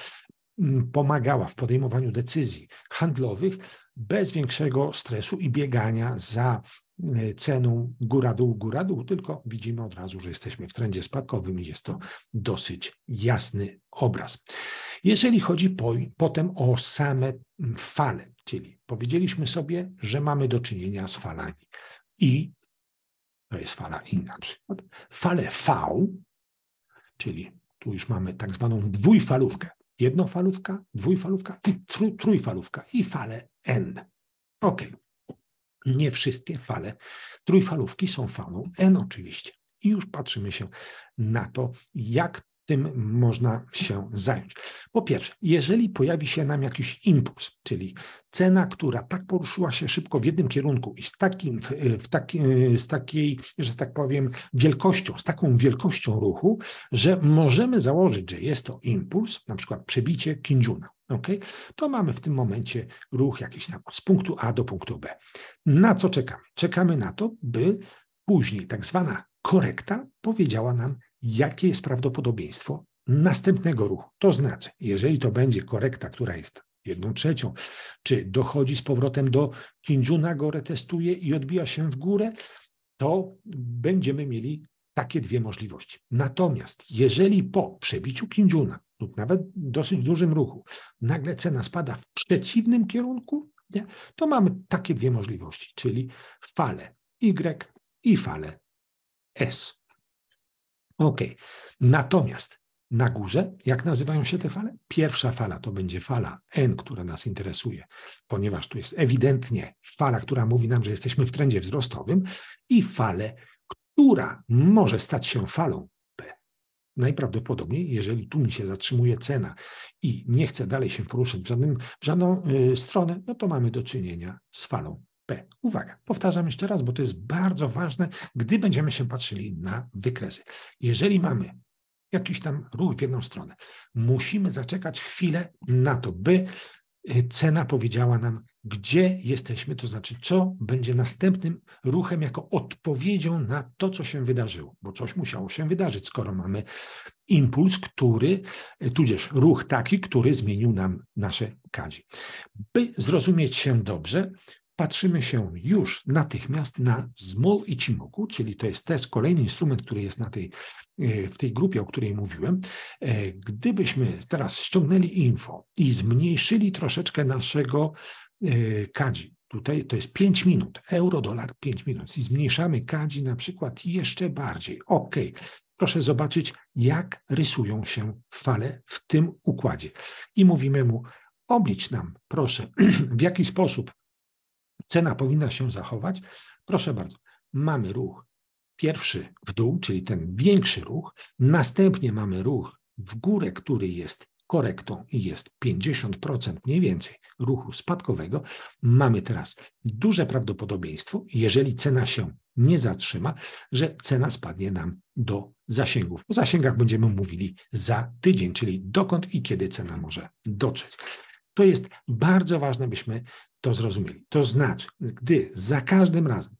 A: Mm, pomagała w podejmowaniu decyzji handlowych bez większego stresu i biegania za e, ceną góra-dół, góra-dół, tylko widzimy od razu, że jesteśmy w trendzie spadkowym i jest to dosyć jasny obraz. Jeżeli chodzi po, potem o same mm, fale, czyli powiedzieliśmy sobie, że mamy do czynienia z falami i to jest fala inna. Fale V, czyli tu już mamy tak zwaną dwójfalówkę, jednofalówka, dwójfalówka i trójfalówka i fale N. Ok. Nie wszystkie fale trójfalówki są falą N oczywiście. I już patrzymy się na to, jak tym można się zająć. Po pierwsze, jeżeli pojawi się nam jakiś impuls, czyli cena, która tak poruszyła się szybko w jednym kierunku i z, takim, w taki, z takiej, że tak powiem, wielkością, z taką wielkością ruchu, że możemy założyć, że jest to impuls, na przykład przebicie kindziuna. Okay? To mamy w tym momencie ruch jakiś tam z punktu A do punktu B. Na co czekamy? Czekamy na to, by później tak zwana korekta powiedziała nam, jakie jest prawdopodobieństwo następnego ruchu. To znaczy, jeżeli to będzie korekta, która jest jedną trzecią, czy dochodzi z powrotem do Kinjuna, go retestuje i odbija się w górę, to będziemy mieli takie dwie możliwości. Natomiast jeżeli po przebiciu Kinjuna lub nawet dosyć dużym ruchu nagle cena spada w przeciwnym kierunku, nie, to mamy takie dwie możliwości, czyli falę Y i falę S. OK. Natomiast na górze, jak nazywają się te fale? Pierwsza fala to będzie fala N, która nas interesuje, ponieważ tu jest ewidentnie fala, która mówi nam, że jesteśmy w trendzie wzrostowym, i fale, która może stać się falą P. Najprawdopodobniej, jeżeli tu mi się zatrzymuje cena i nie chce dalej się poruszać w, żadnym, w żadną y, stronę, no to mamy do czynienia z falą Uwaga, powtarzam jeszcze raz, bo to jest bardzo ważne, gdy będziemy się patrzyli na wykresy. Jeżeli mamy jakiś tam ruch w jedną stronę, musimy zaczekać chwilę na to, by y, cena powiedziała nam, gdzie jesteśmy, to znaczy, co będzie następnym ruchem jako odpowiedzią na to, co się wydarzyło, bo coś musiało się wydarzyć, skoro mamy impuls, który, y, tudzież ruch taki, który zmienił nam nasze kadzi. By zrozumieć się dobrze, patrzymy się już natychmiast na zmol i cimoku, czyli to jest też kolejny instrument, który jest na tej, e, w tej grupie, o której mówiłem. E, gdybyśmy teraz ściągnęli info i zmniejszyli troszeczkę naszego e, kadzi, tutaj to jest 5 minut, euro, dolar 5 minut i zmniejszamy kadzi na przykład jeszcze bardziej. OK, proszę zobaczyć, jak rysują się fale w tym układzie. I mówimy mu, oblicz nam, proszę, w jaki sposób cena powinna się zachować. Proszę bardzo, mamy ruch pierwszy w dół, czyli ten większy ruch, następnie mamy ruch w górę, który jest korektą i jest 50% mniej więcej ruchu spadkowego, mamy teraz duże prawdopodobieństwo, jeżeli cena się nie zatrzyma, że cena spadnie nam do zasięgów. O zasięgach będziemy mówili za tydzień, czyli dokąd i kiedy cena może dotrzeć. To jest bardzo ważne, byśmy to zrozumieli. To znaczy, gdy za każdym razem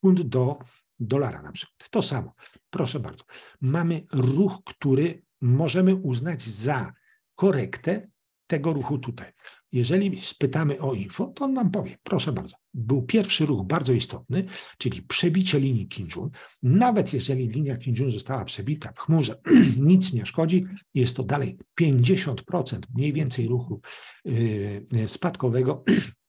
A: fund do dolara na przykład, to samo, proszę bardzo, mamy ruch, który możemy uznać za korektę tego ruchu tutaj. Jeżeli spytamy o info, to on nam powie, proszę bardzo, był pierwszy ruch bardzo istotny, czyli przebicie linii Kinjun. Nawet jeżeli linia Kinjun została przebita w chmurze, nic nie szkodzi, jest to dalej 50% mniej więcej ruchu yy, spadkowego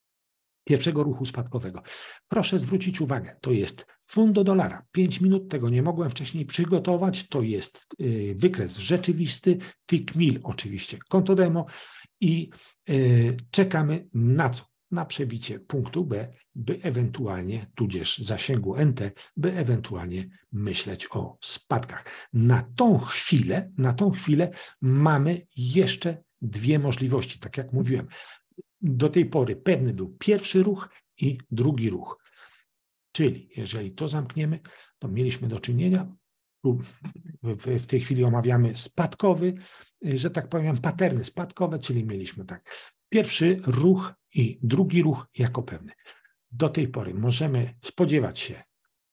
A: pierwszego ruchu spadkowego. Proszę zwrócić uwagę, to jest fund do dolara. 5 minut tego nie mogłem wcześniej przygotować. To jest yy, wykres rzeczywisty, tick mill oczywiście, konto demo, i e, czekamy na co? Na przebicie punktu B, by ewentualnie, tudzież zasięgu NT, by ewentualnie myśleć o spadkach. Na tą chwilę, na tą chwilę mamy jeszcze dwie możliwości, tak jak mówiłem. Do tej pory pewny był pierwszy ruch i drugi ruch. Czyli jeżeli to zamkniemy, to mieliśmy do czynienia, w tej chwili omawiamy spadkowy, Y, że tak powiem, paterny spadkowe, czyli mieliśmy tak pierwszy ruch i drugi ruch jako pewny. Do tej pory możemy spodziewać się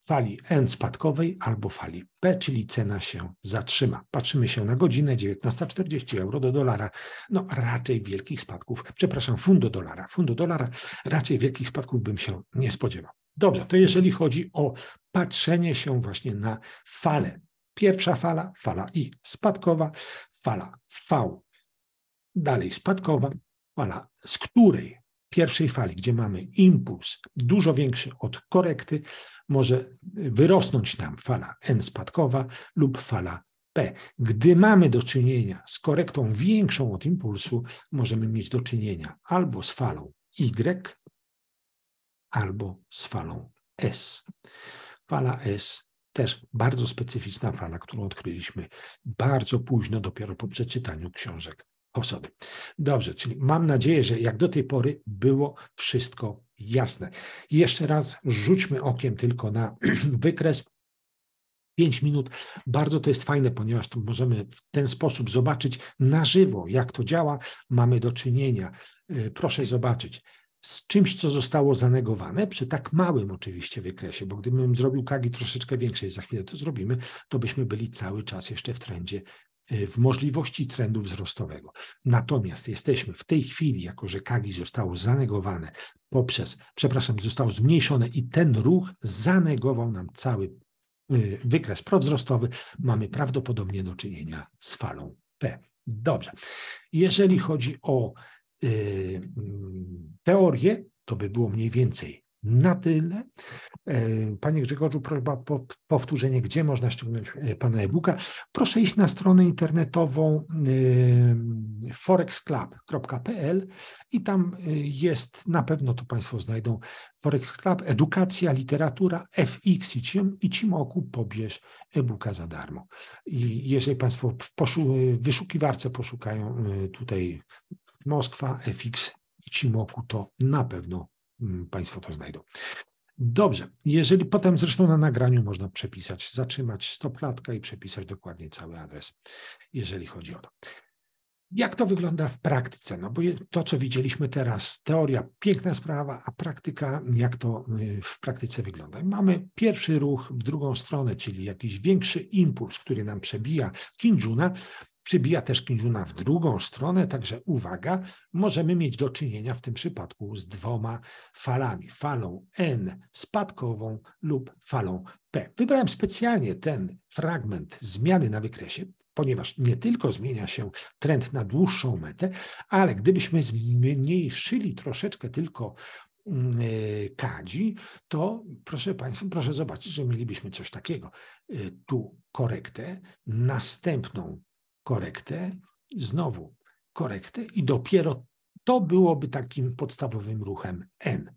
A: fali N spadkowej albo fali P, czyli cena się zatrzyma. Patrzymy się na godzinę 19.40 euro do dolara. No raczej wielkich spadków, przepraszam, fund do dolara, fund do dolara, raczej wielkich spadków bym się nie spodziewał. Dobrze, to jeżeli chodzi o patrzenie się właśnie na fale Pierwsza fala, fala I spadkowa, fala V dalej spadkowa, fala, z której pierwszej fali, gdzie mamy impuls dużo większy od korekty, może wyrosnąć nam fala N spadkowa lub fala P. Gdy mamy do czynienia z korektą większą od impulsu, możemy mieć do czynienia albo z falą Y, albo z falą S. Fala S też bardzo specyficzna fala, którą odkryliśmy bardzo późno, dopiero po przeczytaniu książek osoby. Dobrze, czyli mam nadzieję, że jak do tej pory było wszystko jasne. Jeszcze raz rzućmy okiem tylko na wykres. 5 minut. Bardzo to jest fajne, ponieważ to możemy w ten sposób zobaczyć na żywo, jak to działa. Mamy do czynienia. Y, proszę zobaczyć z czymś, co zostało zanegowane, przy tak małym oczywiście wykresie, bo gdybym zrobił kagi troszeczkę większej, za chwilę to zrobimy, to byśmy byli cały czas jeszcze w trendzie, y, w możliwości trendu wzrostowego. Natomiast jesteśmy w tej chwili, jako że kagi zostało zanegowane poprzez, przepraszam, zostało zmniejszone i ten ruch zanegował nam cały y, wykres prowzrostowy, mamy prawdopodobnie do czynienia z falą P. Dobrze. Jeżeli chodzi o Y, teorię, to by było mniej więcej na tyle. E, panie Grzegorzu, prośba o powtórzenie, gdzie można ściągnąć e, pana e-booka. Proszę iść na stronę internetową e, forexclub.pl i tam jest, na pewno to państwo znajdą, Forex Club, edukacja, literatura, FX i cim, i cim oku pobierz e-booka za darmo. I jeżeli państwo w wyszukiwarce poszukają tutaj Moskwa, FX i Cimoku to na pewno mm, Państwo to znajdą. Dobrze, jeżeli potem zresztą na nagraniu można przepisać, zatrzymać stoplatka i przepisać dokładnie cały adres, jeżeli chodzi o to. Jak to wygląda w praktyce? No bo to, co widzieliśmy teraz, teoria piękna sprawa, a praktyka, jak to y, w praktyce wygląda? Mamy pierwszy ruch w drugą stronę, czyli jakiś większy impuls, który nam przebija Kinjuna, przybija też kędziuna w drugą stronę, także uwaga, możemy mieć do czynienia w tym przypadku z dwoma falami, falą N spadkową lub falą P. Wybrałem specjalnie ten fragment zmiany na wykresie, ponieważ nie tylko zmienia się trend na dłuższą metę, ale gdybyśmy zmniejszyli troszeczkę tylko mm, e, kadzi, to proszę Państwa, proszę zobaczyć, że mielibyśmy coś takiego. E, tu korektę, następną korektę, znowu korektę i dopiero to byłoby takim podstawowym ruchem N.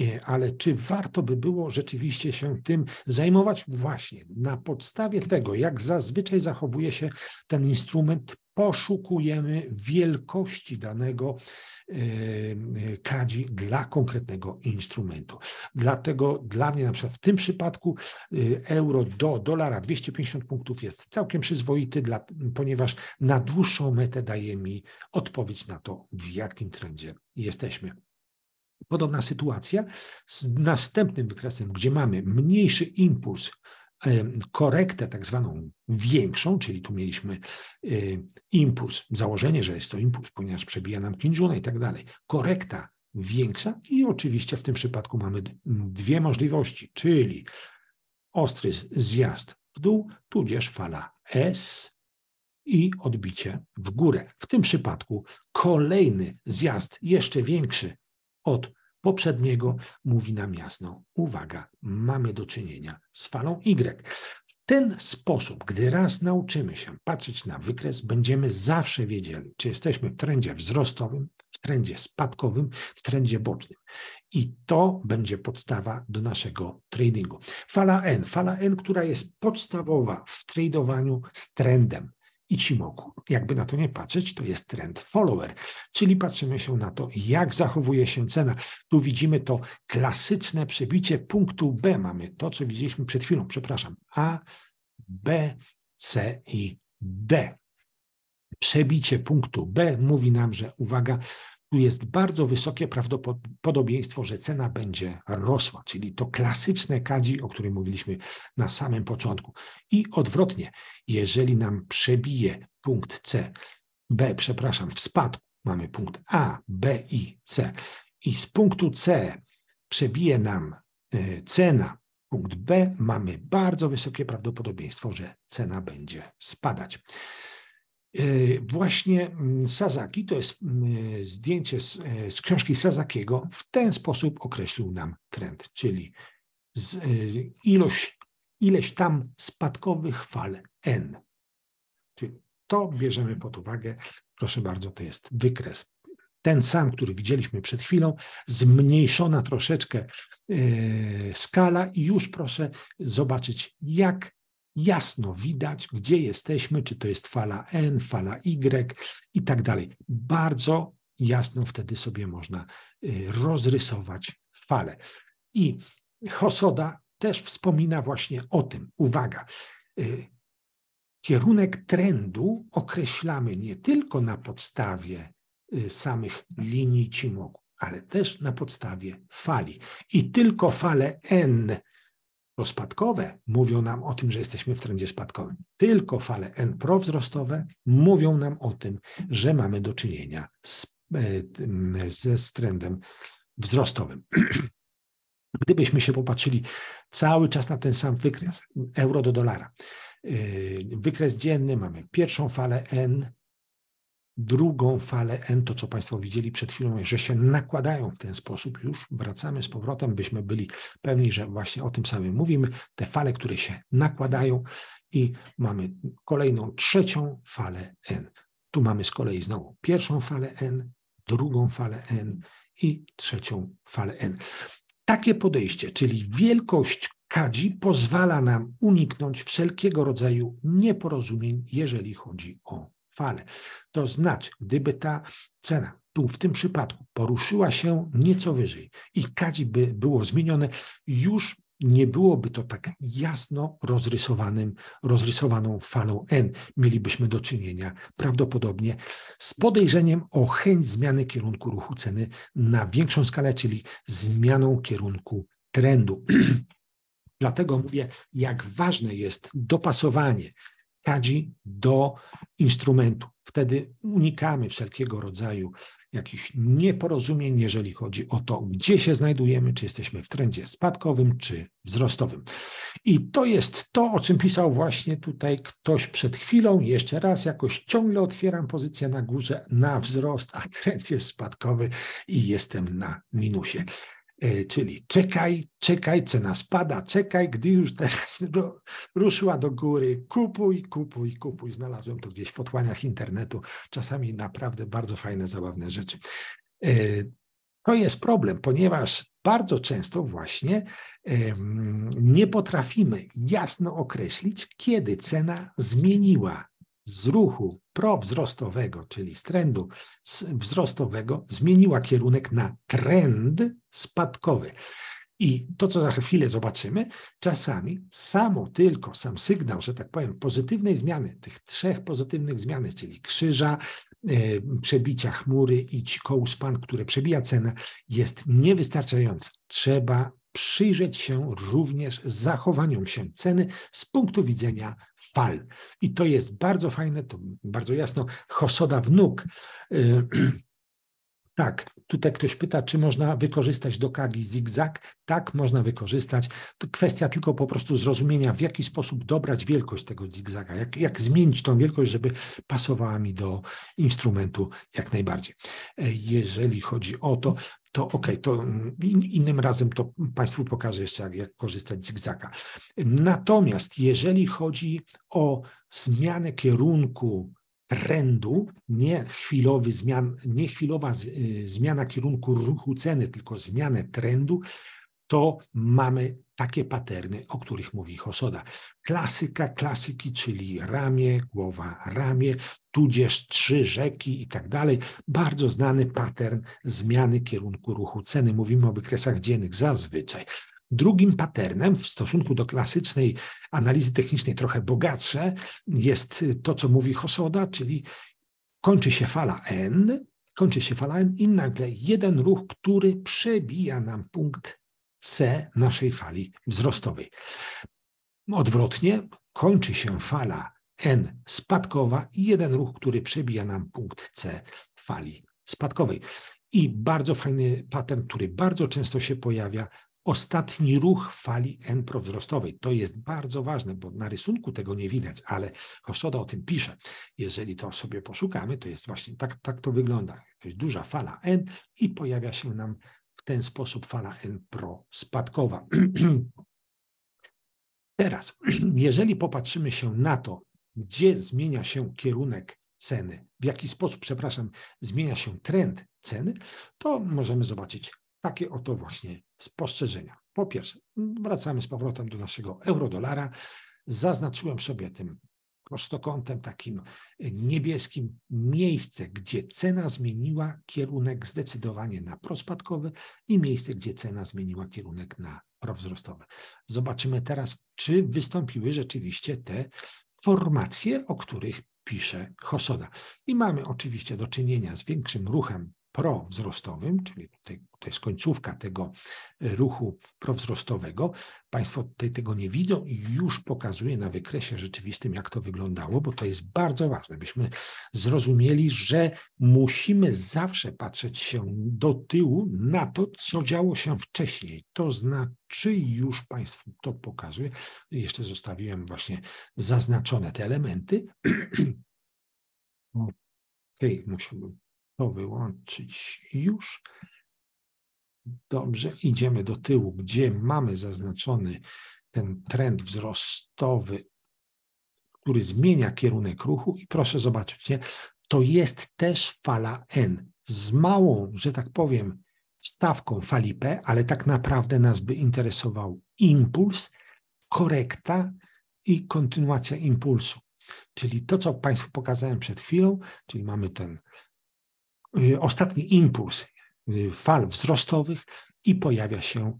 A: E, ale czy warto by było rzeczywiście się tym zajmować? Właśnie na podstawie tego, jak zazwyczaj zachowuje się ten instrument poszukujemy wielkości danego e, e, kadzi dla konkretnego instrumentu. Dlatego dla mnie na przykład w tym przypadku e, euro do dolara 250 punktów jest całkiem przyzwoity, dla, ponieważ na dłuższą metę daje mi odpowiedź na to, w jakim trendzie jesteśmy. Podobna sytuacja z następnym wykresem, gdzie mamy mniejszy impuls korektę tak zwaną większą, czyli tu mieliśmy y, impuls, założenie, że jest to impuls, ponieważ przebija nam kinżuna i tak dalej. Korekta większa i oczywiście w tym przypadku mamy dwie możliwości, czyli ostry zjazd w dół, tudzież fala S i odbicie w górę. W tym przypadku kolejny zjazd jeszcze większy od poprzedniego mówi nam jasno, uwaga, mamy do czynienia z falą Y. W ten sposób, gdy raz nauczymy się patrzeć na wykres, będziemy zawsze wiedzieli, czy jesteśmy w trendzie wzrostowym, w trendzie spadkowym, w trendzie bocznym. I to będzie podstawa do naszego tradingu. Fala N, fala N, która jest podstawowa w tradowaniu z trendem. Ichimoku. Jakby na to nie patrzeć, to jest trend follower, czyli patrzymy się na to, jak zachowuje się cena. Tu widzimy to klasyczne przebicie punktu B. Mamy to, co widzieliśmy przed chwilą, przepraszam, A, B, C i D. Przebicie punktu B mówi nam, że uwaga, tu jest bardzo wysokie prawdopodobieństwo, że cena będzie rosła, czyli to klasyczne kadzi, o którym mówiliśmy na samym początku. I odwrotnie, jeżeli nam przebije punkt C, B, przepraszam, w spadku mamy punkt A, B i C, i z punktu C przebije nam e, cena punkt B, mamy bardzo wysokie prawdopodobieństwo, że cena będzie spadać. E, właśnie mm, Sazaki, to jest mm, zdjęcie z, e, z, książki Sazakiego, w ten sposób określił nam trend, czyli z, e, ilość, ileś tam spadkowych fal n. Czyli to bierzemy pod uwagę. Proszę bardzo, to jest wykres. Ten sam, który widzieliśmy przed chwilą, zmniejszona troszeczkę skala i już proszę zobaczyć, jak jasno widać, gdzie jesteśmy, czy to jest fala N, fala Y i tak dalej. Bardzo jasno wtedy sobie można y, rozrysować falę. I Hosoda też wspomina właśnie o tym. Uwaga, y, kierunek trendu określamy nie tylko na podstawie y, samych linii cimoku, ale też na podstawie fali. I tylko fale N rozpadkowe mówią nam o tym, że jesteśmy w trendzie spadkowym. Tylko fale N prowzrostowe mówią nam o tym, że mamy do czynienia z, e, z trendem wzrostowym. Gdybyśmy się popatrzyli cały czas na ten sam wykres euro do dolara, e, wykres dzienny mamy pierwszą falę N, drugą falę N, to co Państwo widzieli przed chwilą, że się nakładają w ten sposób, już wracamy z powrotem, byśmy byli pewni, że właśnie o tym samym mówimy, te fale, które się nakładają i mamy kolejną trzecią falę N. Tu mamy z kolei znowu pierwszą falę N, drugą falę N i trzecią falę N. Takie podejście, czyli wielkość kadzi, pozwala nam uniknąć wszelkiego rodzaju nieporozumień, jeżeli chodzi o fale. To znaczy, gdyby ta cena tu w tym przypadku poruszyła się nieco wyżej i kadzi by było zmienione, już nie byłoby to tak jasno rozrysowanym, rozrysowaną falą N. Mielibyśmy do czynienia prawdopodobnie z podejrzeniem o chęć zmiany kierunku ruchu ceny na większą skalę, czyli zmianą kierunku trendu. Dlatego mówię, jak ważne jest dopasowanie kadzi do instrumentu. Wtedy unikamy wszelkiego rodzaju jakichś nieporozumień, jeżeli chodzi o to, gdzie się znajdujemy, czy jesteśmy w trendzie spadkowym, czy wzrostowym. I to jest to, o czym pisał właśnie tutaj ktoś przed chwilą. Jeszcze raz, jakoś ciągle otwieram pozycję na górze na wzrost, a trend jest spadkowy i jestem na minusie. E, czyli czekaj, czekaj, cena spada, czekaj, gdy już teraz do, ruszyła do góry, kupuj, kupuj, kupuj. Znalazłem to gdzieś w otłaniach internetu. Czasami naprawdę bardzo fajne, zabawne rzeczy. E, to jest problem, ponieważ bardzo często właśnie nie potrafimy jasno określić, kiedy cena zmieniła z ruchu prowzrostowego, czyli z trendu wzrostowego, zmieniła kierunek na trend spadkowy. I to, co za chwilę zobaczymy, czasami samo tylko, sam sygnał, że tak powiem, pozytywnej zmiany, tych trzech pozytywnych zmian, czyli krzyża, e, przebicia chmury i span, które przebija cenę, jest niewystarczające. Trzeba przyjrzeć się również zachowaniom się ceny z punktu widzenia fal. I to jest bardzo fajne, to bardzo jasno, hosoda wnuk. Y, tak, tutaj ktoś pyta, czy można wykorzystać do kagi zigzag. Tak, można wykorzystać. To kwestia tylko po prostu zrozumienia, w jaki sposób dobrać wielkość tego zigzaga, jak, jak zmienić tą wielkość, żeby pasowała mi do instrumentu jak najbardziej. E, jeżeli chodzi o to, to ok, to mm, innym razem to Państwu pokażę jeszcze, jak, jak korzystać z zigzaga. Natomiast jeżeli chodzi o zmianę kierunku trendu, nie, chwilowy zmian, nie chwilowa z, y, zmiana kierunku ruchu ceny, tylko zmianę trendu, to mamy takie paterny, o których mówi Hosoda. Klasyka klasyki, czyli ramię, głowa, ramię, tudzież trzy rzeki i tak dalej. Bardzo znany pattern zmiany kierunku ruchu ceny. Mówimy o wykresach dziennych zazwyczaj. Drugim patternem w stosunku do klasycznej analizy technicznej, trochę bogatsze, jest to, co mówi Hosoda, czyli kończy się fala N, kończy się fala N i nagle jeden ruch, który przebija nam punkt C naszej fali wzrostowej. Odwrotnie kończy się fala N spadkowa i jeden ruch, który przebija nam punkt C fali spadkowej. I bardzo fajny patent, który bardzo często się pojawia, ostatni ruch fali N prowzrostowej. To jest bardzo ważne, bo na rysunku tego nie widać, ale Hosoda o tym pisze. Jeżeli to sobie poszukamy, to jest właśnie tak, tak to wygląda. Jakaś duża fala N i pojawia się nam ten sposób fala N spadkowa. Teraz, jeżeli popatrzymy się na to, gdzie zmienia się kierunek ceny, w jaki sposób, przepraszam, zmienia się trend ceny, to możemy zobaczyć takie oto właśnie spostrzeżenia. Po pierwsze, wracamy z powrotem do naszego euro-dolara. Zaznaczyłem sobie tym prostokątem takim niebieskim miejsce, gdzie cena zmieniła kierunek zdecydowanie na prospadkowy i miejsce, gdzie cena zmieniła kierunek na prowzrostowy. Zobaczymy teraz, czy wystąpiły rzeczywiście te formacje, o których pisze Hosoda. I mamy oczywiście do czynienia z większym ruchem prowzrostowym, czyli tutaj, to jest końcówka tego e, ruchu prowzrostowego. Państwo tutaj tego nie widzą i już pokazuję na wykresie rzeczywistym, jak to wyglądało, bo to jest bardzo ważne, byśmy zrozumieli, że musimy zawsze patrzeć się do tyłu na to, co działo się wcześniej. To znaczy, już Państwu to pokazuję. Jeszcze zostawiłem właśnie zaznaczone te elementy. Okej, okay, musiałbym to wyłączyć już. Dobrze, idziemy do tyłu, gdzie mamy zaznaczony ten trend wzrostowy, który zmienia kierunek ruchu i proszę zobaczyć, nie? to jest też fala N z małą, że tak powiem, wstawką fali P, ale tak naprawdę nas by interesował impuls, korekta i kontynuacja impulsu. Czyli to, co Państwu pokazałem przed chwilą, czyli mamy ten Y, ostatni impuls y, fal wzrostowych i pojawia się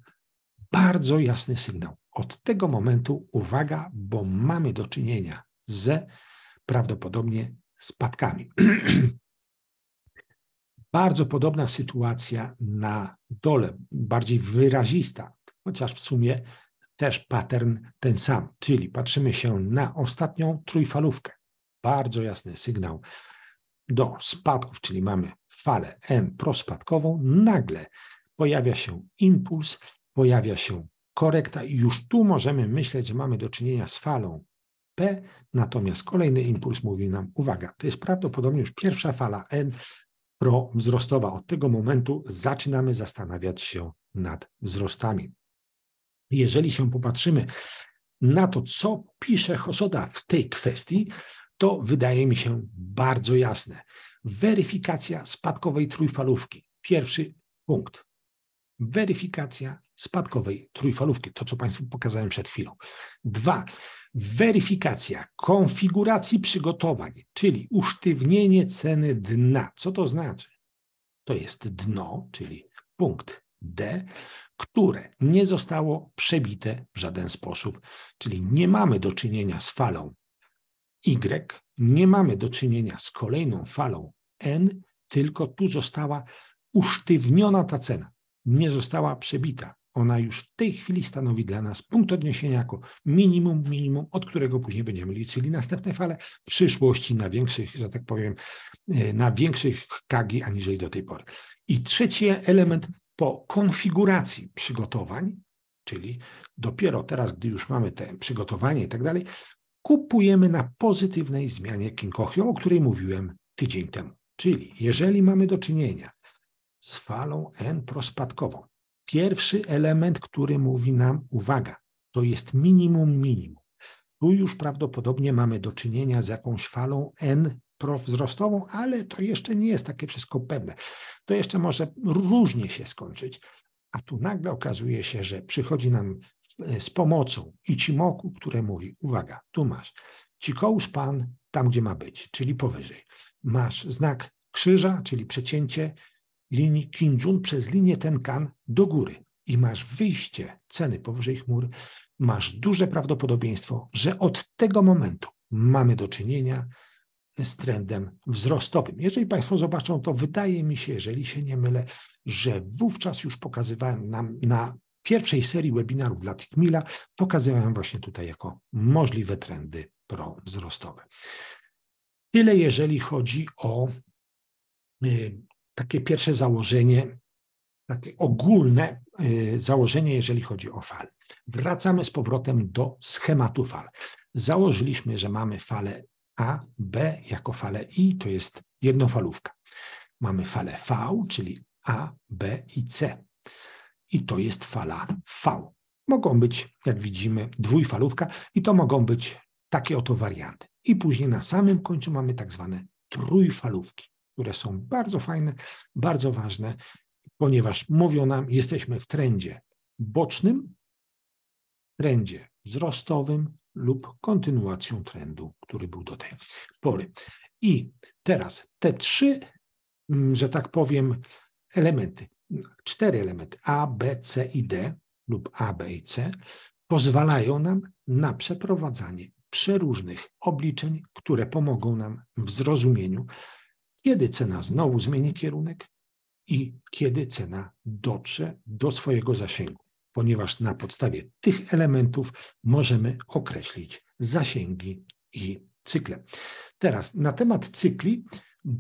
A: bardzo jasny sygnał. Od tego momentu uwaga, bo mamy do czynienia z prawdopodobnie spadkami. bardzo podobna sytuacja na dole, bardziej wyrazista, chociaż w sumie też pattern ten sam, czyli patrzymy się na ostatnią trójfalówkę. Bardzo jasny sygnał do spadków, czyli mamy falę n prospadkową, nagle pojawia się impuls, pojawia się korekta i już tu możemy myśleć, że mamy do czynienia z falą P, natomiast kolejny impuls mówi nam, uwaga, to jest prawdopodobnie już pierwsza fala n prowzrostowa. Od tego momentu zaczynamy zastanawiać się nad wzrostami. Jeżeli się popatrzymy na to, co pisze Hosoda w tej kwestii, to wydaje mi się bardzo jasne. Weryfikacja spadkowej trójfalówki. Pierwszy punkt. Weryfikacja spadkowej trójfalówki, to co Państwu pokazałem przed chwilą. Dwa, weryfikacja konfiguracji przygotowań, czyli usztywnienie ceny dna. Co to znaczy? To jest dno, czyli punkt D, które nie zostało przebite w żaden sposób, czyli nie mamy do czynienia z falą Y. Nie mamy do czynienia z kolejną falą N, tylko tu została usztywniona ta cena, nie została przebita. Ona już w tej chwili stanowi dla nas punkt odniesienia jako minimum, minimum, od którego później będziemy liczyli następne fale w przyszłości na większych, że tak powiem, e, na większych kagi aniżeli do tej pory. I trzeci element po konfiguracji przygotowań, czyli dopiero teraz, gdy już mamy te przygotowanie i tak dalej, kupujemy na pozytywnej zmianie Kinkohyo, o której mówiłem tydzień temu. Czyli jeżeli mamy do czynienia z falą N prospadkową, pierwszy element, który mówi nam uwaga, to jest minimum minimum. Tu już prawdopodobnie mamy do czynienia z jakąś falą N wzrostową, ale to jeszcze nie jest takie wszystko pewne. To jeszcze może różnie się skończyć. A tu nagle okazuje się, że przychodzi nam e, z pomocą i które mówi, uwaga, tu masz, ci kołusz Pan tam, gdzie ma być, czyli powyżej. Masz znak krzyża, czyli przecięcie linii Kinjun przez linię Tenkan do góry i masz wyjście ceny powyżej chmur, masz duże prawdopodobieństwo, że od tego momentu mamy do czynienia z trendem wzrostowym. Jeżeli Państwo zobaczą, to wydaje mi się, jeżeli się nie mylę, że wówczas już pokazywałem nam na pierwszej serii webinarów dla Tikmila, pokazywałem właśnie tutaj jako możliwe trendy prowzrostowe. Tyle jeżeli chodzi o y, takie pierwsze założenie, takie ogólne y, założenie, jeżeli chodzi o fal. Wracamy z powrotem do schematu fal. Założyliśmy, że mamy falę A, B jako falę I, to jest jednofalówka. Mamy falę V, czyli a, B i C. I to jest fala V. Mogą być, jak widzimy, dwójfalówka i to mogą być takie oto warianty. I później na samym końcu mamy tak zwane trójfalówki, które są bardzo fajne, bardzo ważne, ponieważ mówią nam, jesteśmy w trendzie bocznym, trendzie wzrostowym lub kontynuacją trendu, który był do tej pory. I teraz te trzy, mm, że tak powiem, elementy, cztery elementy A, B, C i D lub A, B i C pozwalają nam na przeprowadzanie przeróżnych obliczeń, które pomogą nam w zrozumieniu, kiedy cena znowu zmieni kierunek i kiedy cena dotrze do swojego zasięgu, ponieważ na podstawie tych elementów możemy określić zasięgi i cykle. Teraz na temat cykli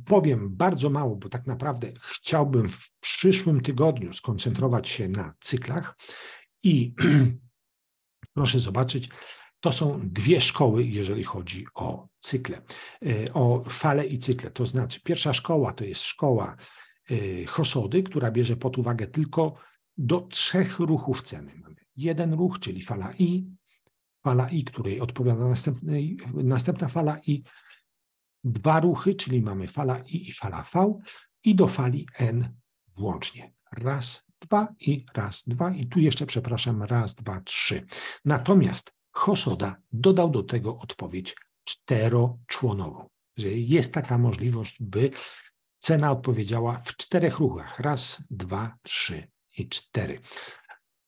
A: Powiem bardzo mało, bo tak naprawdę chciałbym w przyszłym tygodniu skoncentrować się na cyklach i proszę zobaczyć, to są dwie szkoły, jeżeli chodzi o cykle, e, o fale i cykle. To znaczy, pierwsza szkoła to jest szkoła e, Hosody, która bierze pod uwagę tylko do trzech ruchów ceny. Mamy jeden ruch, czyli fala I, fala I, której odpowiada następnej, następna fala I, dwa ruchy, czyli mamy fala I i fala V i do fali N włącznie. Raz, dwa i raz, dwa i tu jeszcze, przepraszam, raz, dwa, trzy. Natomiast Hosoda dodał do tego odpowiedź czteroczłonową, że jest taka możliwość, by cena odpowiedziała w czterech ruchach. Raz, dwa, trzy i cztery.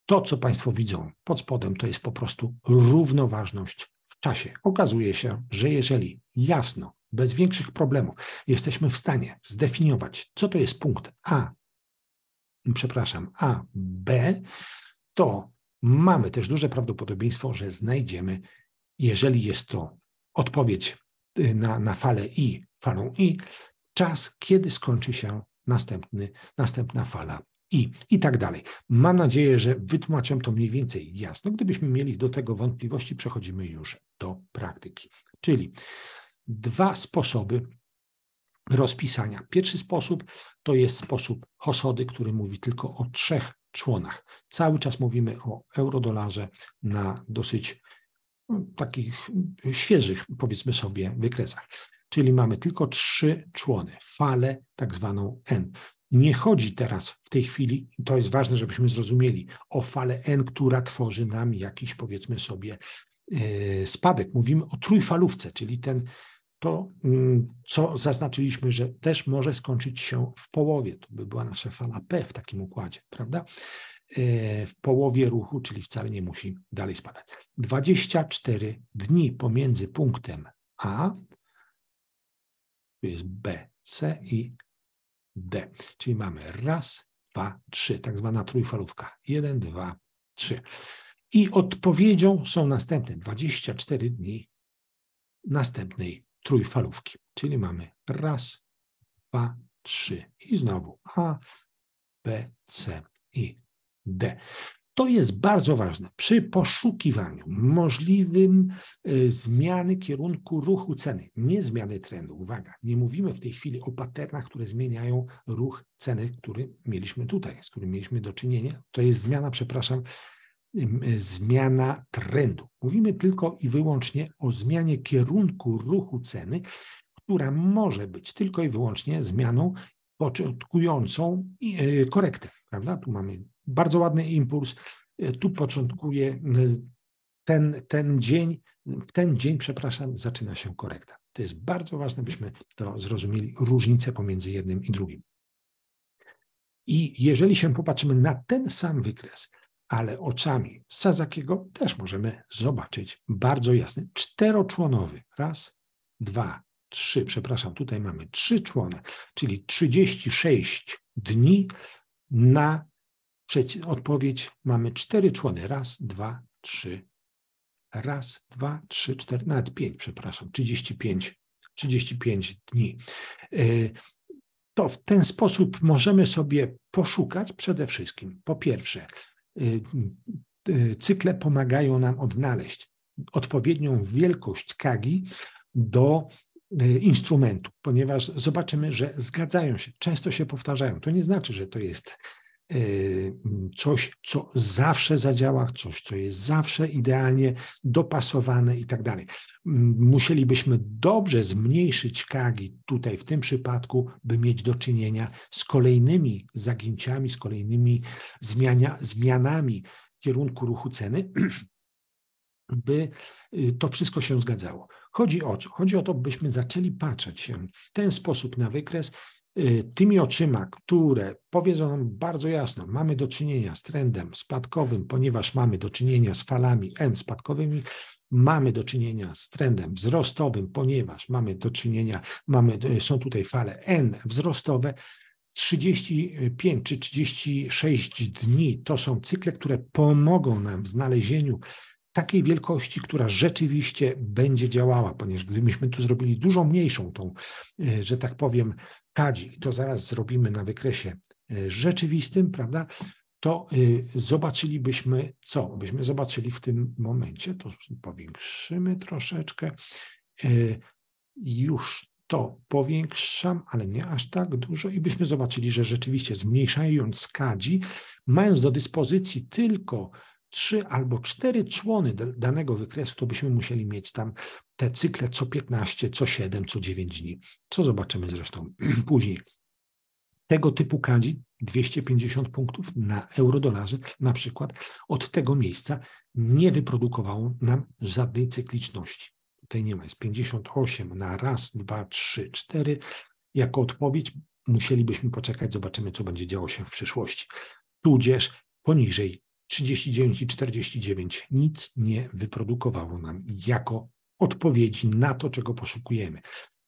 A: To, co Państwo widzą pod spodem, to jest po prostu równoważność w czasie. Okazuje się, że jeżeli jasno bez większych problemów jesteśmy w stanie zdefiniować, co to jest punkt A, przepraszam, A, B, to mamy też duże prawdopodobieństwo, że znajdziemy, jeżeli jest to odpowiedź y, na, na falę I, falą I, czas, kiedy skończy się następny, następna fala i, i tak dalej. Mam nadzieję, że wytłumaczyłem to mniej więcej jasno. Gdybyśmy mieli do tego wątpliwości, przechodzimy już do praktyki. Czyli dwa sposoby rozpisania. Pierwszy sposób to jest sposób Hossody, który mówi tylko o trzech członach. Cały czas mówimy o eurodolarze na dosyć no, takich świeżych, powiedzmy sobie, wykresach. Czyli mamy tylko trzy człony, falę tak zwaną N. Nie chodzi teraz w tej chwili, to jest ważne, żebyśmy zrozumieli, o falę N, która tworzy nam jakiś, powiedzmy sobie, e, spadek. Mówimy o trójfalówce, czyli ten to, mm, co zaznaczyliśmy, że też może skończyć się w połowie. To by była nasza fala P w takim układzie, prawda? E, w połowie ruchu, czyli wcale nie musi dalej spadać. 24 dni pomiędzy punktem A, tu jest B, C i D. Czyli mamy raz, dwa, trzy, tak zwana trójfalówka. Jeden, dwa, trzy. I odpowiedzią są następne 24 dni następnej trójfalówki. Czyli mamy raz, dwa, trzy i znowu A, B, C i D. To jest bardzo ważne przy poszukiwaniu możliwym y, zmiany kierunku ruchu ceny, nie zmiany trendu. Uwaga, nie mówimy w tej chwili o patternach, które zmieniają ruch ceny, który mieliśmy tutaj, z którym mieliśmy do czynienia. To jest zmiana, przepraszam, zmiana trendu. Mówimy tylko i wyłącznie o zmianie kierunku ruchu ceny, która może być tylko i wyłącznie zmianą początkującą e, korektę. Prawda? Tu mamy bardzo ładny impuls, e, tu początkuje ten, ten dzień, ten dzień, przepraszam, zaczyna się korekta. To jest bardzo ważne, byśmy to zrozumieli, różnicę pomiędzy jednym i drugim. I jeżeli się popatrzymy na ten sam wykres, ale oczami Sazakiego też możemy zobaczyć bardzo jasny czteroczłonowy. Raz, dwa, trzy, przepraszam, tutaj mamy trzy człony, czyli 36 dni na odpowiedź mamy cztery człony. Raz, dwa, trzy, raz, dwa, trzy, cztery, nawet pięć, przepraszam, 35, 35 dni. Y, to w ten sposób możemy sobie poszukać przede wszystkim, po pierwsze, Y, y, cykle pomagają nam odnaleźć odpowiednią wielkość kagi do y, instrumentu, ponieważ zobaczymy, że zgadzają się, często się powtarzają. To nie znaczy, że to jest Y, coś, co zawsze zadziała, coś, co jest zawsze idealnie dopasowane i tak dalej. Musielibyśmy dobrze zmniejszyć kagi tutaj w tym przypadku, by mieć do czynienia z kolejnymi zagięciami, z kolejnymi zmiania, zmianami kierunku ruchu ceny, by y, to wszystko się zgadzało. Chodzi o co? Chodzi o to, byśmy zaczęli patrzeć się w ten sposób na wykres Y, tymi oczyma, które powiedzą nam bardzo jasno, mamy do czynienia z trendem spadkowym, ponieważ mamy do czynienia z falami N spadkowymi, mamy do czynienia z trendem wzrostowym, ponieważ mamy do czynienia, mamy, y, są tutaj fale N wzrostowe. 35 czy 36 dni to są cykle, które pomogą nam w znalezieniu takiej wielkości, która rzeczywiście będzie działała, ponieważ gdybyśmy tu zrobili dużo mniejszą tą, e, że tak powiem, kadzi, i to zaraz zrobimy na wykresie e, rzeczywistym, prawda, to e, zobaczylibyśmy co? Byśmy zobaczyli w tym momencie, to powiększymy troszeczkę, już to powiększam, ale nie aż tak dużo i byśmy zobaczyli, że rzeczywiście zmniejszając kadzi, mając do dyspozycji tylko trzy albo cztery człony danego wykresu, to byśmy musieli mieć tam te cykle co 15, co 7, co 9 dni, co zobaczymy zresztą później. Tego typu kadzi 250 punktów na eurodolarze na przykład od tego miejsca nie wyprodukowało nam żadnej cykliczności. Tutaj nie ma, jest 58 na raz, dwa, trzy, cztery. Jako odpowiedź musielibyśmy poczekać, zobaczymy, co będzie działo się w przyszłości. Tudzież poniżej 39 i 49 nic nie wyprodukowało nam jako odpowiedzi na to, czego poszukujemy.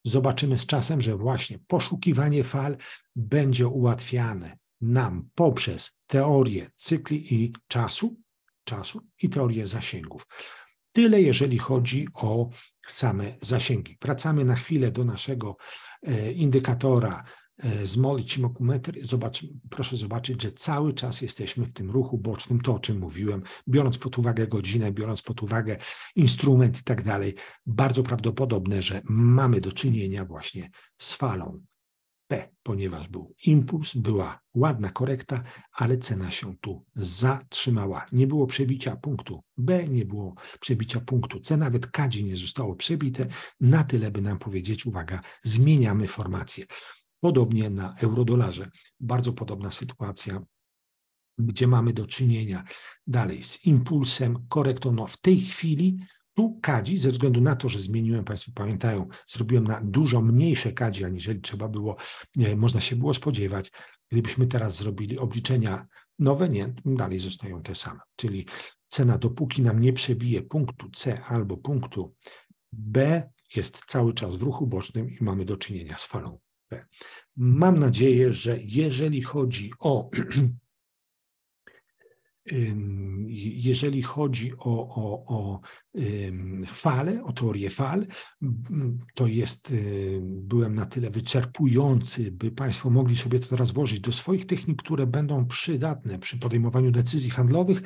A: Zobaczymy z czasem, że właśnie poszukiwanie fal będzie ułatwiane nam poprzez teorię cykli i czasu, czasu i teorię zasięgów. Tyle jeżeli chodzi o same zasięgi. Wracamy na chwilę do naszego e, indykatora E, zmolić się okumetr. Zobacz, proszę zobaczyć, że cały czas jesteśmy w tym ruchu bocznym, to o czym mówiłem, biorąc pod uwagę godzinę, biorąc pod uwagę instrument i tak dalej. Bardzo prawdopodobne, że mamy do czynienia właśnie z falą P, ponieważ był impuls, była ładna korekta, ale cena się tu zatrzymała. Nie było przebicia punktu B, nie było przebicia punktu C, nawet kadzi nie zostało przebite, na tyle by nam powiedzieć, uwaga, zmieniamy formację. Podobnie na eurodolarze. Bardzo podobna sytuacja, gdzie mamy do czynienia dalej z impulsem korektą. No w tej chwili tu kadzi, ze względu na to, że zmieniłem, Państwo pamiętają, zrobiłem na dużo mniejsze kadzi, aniżeli trzeba było, nie, można się było spodziewać. Gdybyśmy teraz zrobili obliczenia nowe, nie, dalej zostają te same. Czyli cena, dopóki nam nie przebije punktu C albo punktu B, jest cały czas w ruchu bocznym i mamy do czynienia z falą. P. Mam nadzieję, że jeżeli chodzi o jeżeli chodzi o, o, o fale, o teorię fal, mm, to jest, y, byłem na tyle wyczerpujący, by Państwo mogli sobie to teraz włożyć do swoich technik, które będą przydatne przy podejmowaniu decyzji handlowych.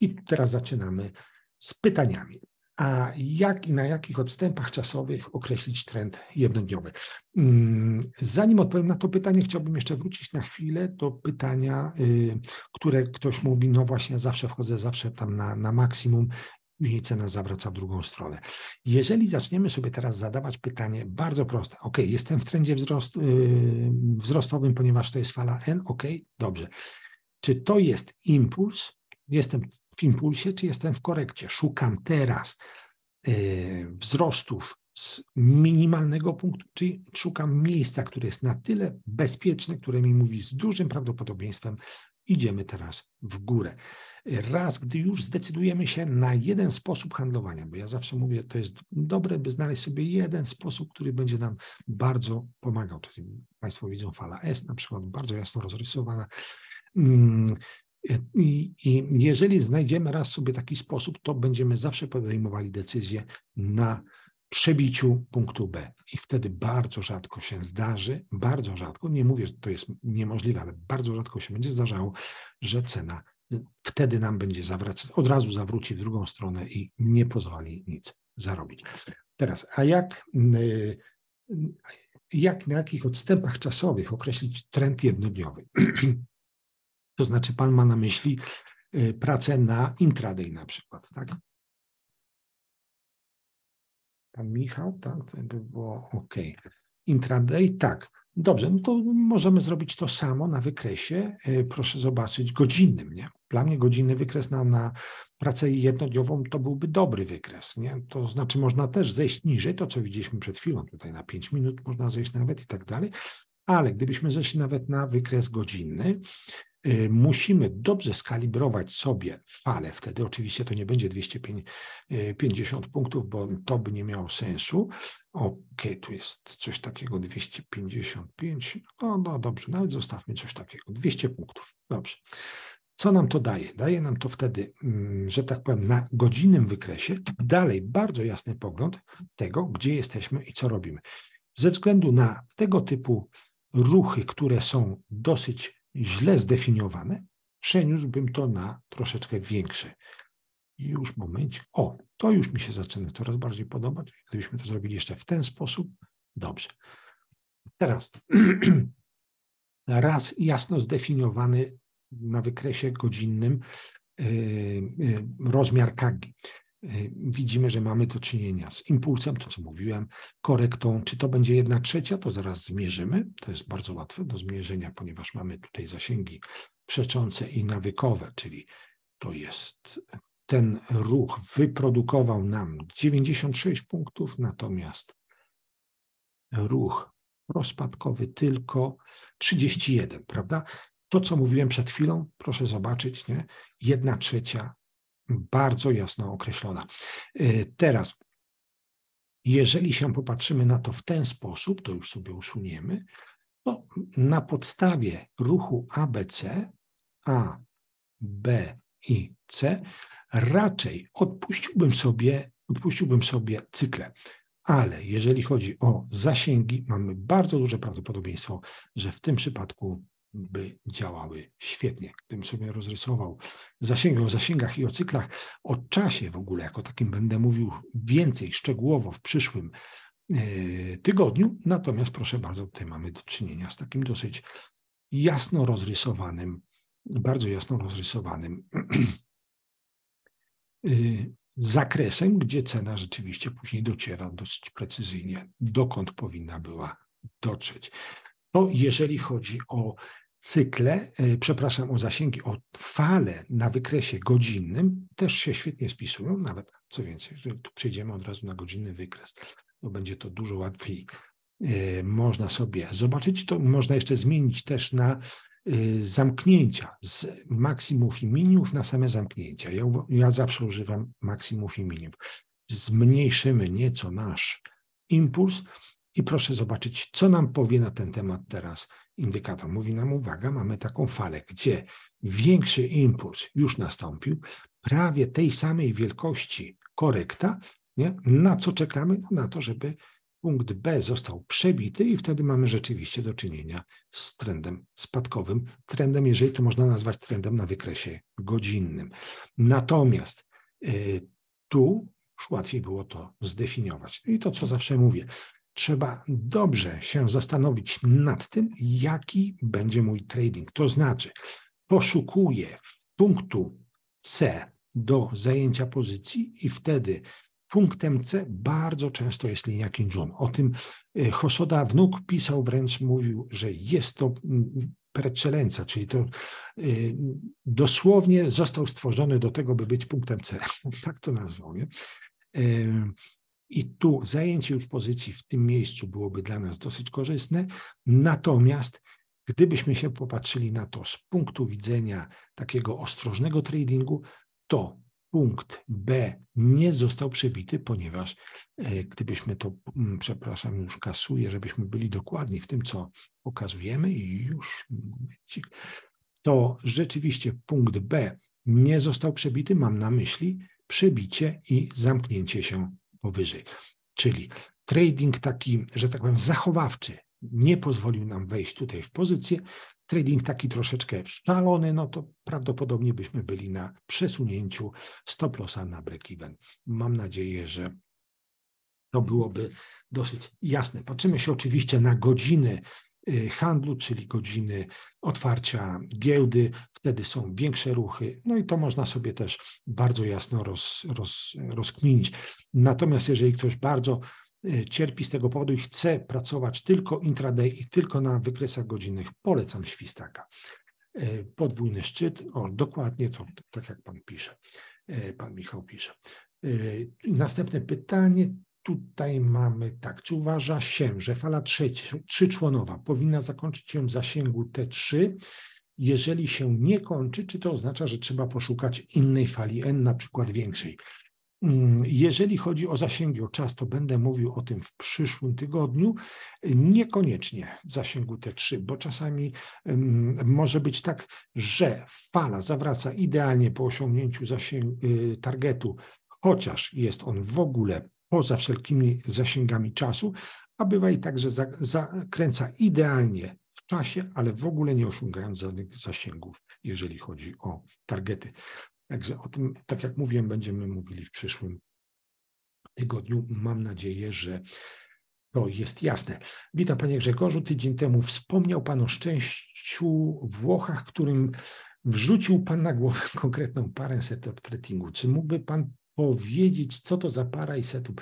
A: I teraz zaczynamy z pytaniami a jak i na jakich odstępach czasowych określić trend jednodniowy. Mm, zanim odpowiem na to pytanie, chciałbym jeszcze wrócić na chwilę do pytania, y, które ktoś mówi, no właśnie, zawsze wchodzę, zawsze tam na, na maksimum później cena zawraca w drugą stronę. Jeżeli zaczniemy sobie teraz zadawać pytanie bardzo proste, ok, jestem w trendzie wzrost, yy, wzrostowym, ponieważ to jest fala N, ok, dobrze. Czy to jest impuls? Jestem w impulsie, czy jestem w korekcie. Szukam teraz e, wzrostów z minimalnego punktu, czyli szukam miejsca, które jest na tyle bezpieczne, które mi mówi z dużym prawdopodobieństwem idziemy teraz w górę. Raz, gdy już zdecydujemy się na jeden sposób handlowania, bo ja zawsze mówię, to jest dobre, by znaleźć sobie jeden sposób, który będzie nam bardzo pomagał. To Państwo widzą fala S na przykład, bardzo jasno rozrysowana. Mm, i, I, jeżeli znajdziemy raz sobie taki sposób, to będziemy zawsze podejmowali decyzję na przebiciu punktu B. I wtedy bardzo rzadko się zdarzy, bardzo rzadko, nie mówię, że to jest niemożliwe, ale bardzo rzadko się będzie zdarzało, że cena y, wtedy nam będzie zawracać, od razu zawróci w drugą stronę i nie pozwoli nic zarobić. Teraz, a jak, y, y, jak na jakich odstępach czasowych określić trend jednodniowy? To znaczy pan ma na myśli y, pracę na intraday na przykład, tak? Pan Michał, tak, to by było ok. Intraday, tak. Dobrze, no to możemy zrobić to samo na wykresie, y, proszę zobaczyć, godzinnym. Nie? Dla mnie godzinny wykres na, na pracę jednodniową to byłby dobry wykres. Nie? To znaczy można też zejść niżej, to co widzieliśmy przed chwilą, tutaj na 5 minut można zejść nawet i tak dalej, ale gdybyśmy zeszli nawet na wykres godzinny, Y, musimy dobrze skalibrować sobie falę. Wtedy oczywiście to nie będzie 250 y, punktów, bo to by nie miało sensu. Okej, tu jest coś takiego 255. No, no dobrze, nawet zostawmy coś takiego. 200 punktów. Dobrze. Co nam to daje? Daje nam to wtedy, mm, że tak powiem, na godzinnym wykresie dalej bardzo jasny pogląd tego, gdzie jesteśmy i co robimy. Ze względu na tego typu ruchy, które są dosyć źle zdefiniowane, przeniósłbym to na troszeczkę większe. I już moment. o, to już mi się zaczyna coraz bardziej podobać. Gdybyśmy to zrobili jeszcze w ten sposób, dobrze. Teraz raz jasno zdefiniowany na wykresie godzinnym yy, yy, rozmiar kagi. Y, widzimy, że mamy do czynienia z impulsem, to co mówiłem, korektą. Czy to będzie jedna trzecia, to zaraz zmierzymy. To jest bardzo łatwe do zmierzenia, ponieważ mamy tutaj zasięgi przeczące i nawykowe, czyli to jest ten ruch wyprodukował nam 96 punktów, natomiast ruch rozpadkowy tylko 31, prawda? To, co mówiłem przed chwilą, proszę zobaczyć, nie? Jedna trzecia bardzo jasno określona. Y, teraz, jeżeli się popatrzymy na to w ten sposób, to już sobie usuniemy, to na podstawie ruchu ABC, A, B i C, raczej odpuściłbym sobie, odpuściłbym sobie cykle. Ale jeżeli chodzi o zasięgi, mamy bardzo duże prawdopodobieństwo, że w tym przypadku by działały świetnie. Tym sobie rozrysował zasięgi o zasięgach i o cyklach, o czasie w ogóle jako takim będę mówił więcej szczegółowo w przyszłym e, tygodniu. Natomiast proszę bardzo, tutaj mamy do czynienia z takim dosyć jasno rozrysowanym, bardzo jasno rozrysowanym e, zakresem, gdzie cena rzeczywiście później dociera dosyć precyzyjnie, dokąd powinna była dotrzeć. To jeżeli chodzi o cykle, e, przepraszam, o zasięgi, o fale na wykresie godzinnym też się świetnie spisują, nawet co więcej, jeżeli tu przejdziemy od razu na godzinny wykres, to będzie to dużo łatwiej. E, można sobie zobaczyć, to można jeszcze zmienić też na e, zamknięcia z maksimów i miniów na same zamknięcia. Ja, ja zawsze używam maksimów i miniów. Zmniejszymy nieco nasz impuls, i proszę zobaczyć, co nam powie na ten temat teraz indykator. Mówi nam, uwaga, mamy taką falę, gdzie większy impuls już nastąpił, prawie tej samej wielkości korekta, nie? na co czekamy? Na to, żeby punkt B został przebity i wtedy mamy rzeczywiście do czynienia z trendem spadkowym. Trendem, jeżeli to można nazwać trendem na wykresie godzinnym. Natomiast y, tu już łatwiej było to zdefiniować. No I to, co zawsze mówię, trzeba dobrze się zastanowić nad tym, jaki będzie mój trading. To znaczy, poszukuję punktu C do zajęcia pozycji i wtedy punktem C bardzo często jest linia Kinjun. O tym y, Hosoda wnuk pisał, wręcz mówił, że jest to mm, precelenca, czyli to y, dosłownie został stworzony do tego, by być punktem C. Tak to nazwał. Nie? Y, i tu zajęcie już pozycji w tym miejscu byłoby dla nas dosyć korzystne. Natomiast gdybyśmy się popatrzyli na to z punktu widzenia takiego ostrożnego tradingu, to punkt B nie został przebity, ponieważ e, gdybyśmy to, mm, przepraszam, już kasuję, żebyśmy byli dokładni w tym, co pokazujemy i już momencik, to rzeczywiście punkt B nie został przebity, mam na myśli przebicie i zamknięcie się powyżej. Czyli trading taki, że tak powiem, zachowawczy nie pozwolił nam wejść tutaj w pozycję. Trading taki troszeczkę szalony, no to prawdopodobnie byśmy byli na przesunięciu stop lossa na break-even. Mam nadzieję, że to byłoby dosyć jasne. Patrzymy się oczywiście na godziny Y, handlu, czyli godziny otwarcia giełdy, wtedy są większe ruchy, no i to można sobie też bardzo jasno roz, roz, rozkminić. Natomiast jeżeli ktoś bardzo y, cierpi z tego powodu i chce pracować tylko intraday i tylko na wykresach godzinnych, polecam świstaka. Y, podwójny szczyt, o dokładnie to, tak jak pan pisze, pan Michał pisze. Następne pytanie, tutaj mamy tak, czy uważa się, że fala trzecia, trzyczłonowa powinna zakończyć się w zasięgu T3? Jeżeli się nie kończy, czy to oznacza, że trzeba poszukać innej fali N, na przykład większej? Mm, jeżeli chodzi o zasięgi, o czas, to będę mówił o tym w przyszłym tygodniu. Niekoniecznie w zasięgu T3, bo czasami mm, może być tak, że fala zawraca idealnie po osiągnięciu y, targetu, chociaż jest on w ogóle poza wszelkimi zasięgami czasu, a bywa i tak, że zakręca idealnie w czasie, ale w ogóle nie osiągając żadnych zasięgów, jeżeli chodzi o targety. Także o tym, tak jak mówiłem, będziemy mówili w przyszłym tygodniu. Mam nadzieję, że to jest jasne. Witam Panie Grzegorzu. Tydzień temu wspomniał Pan o szczęściu w Włochach, którym wrzucił Pan na głowę konkretną parę set Czy mógłby Pan powiedzieć, co to za para i setup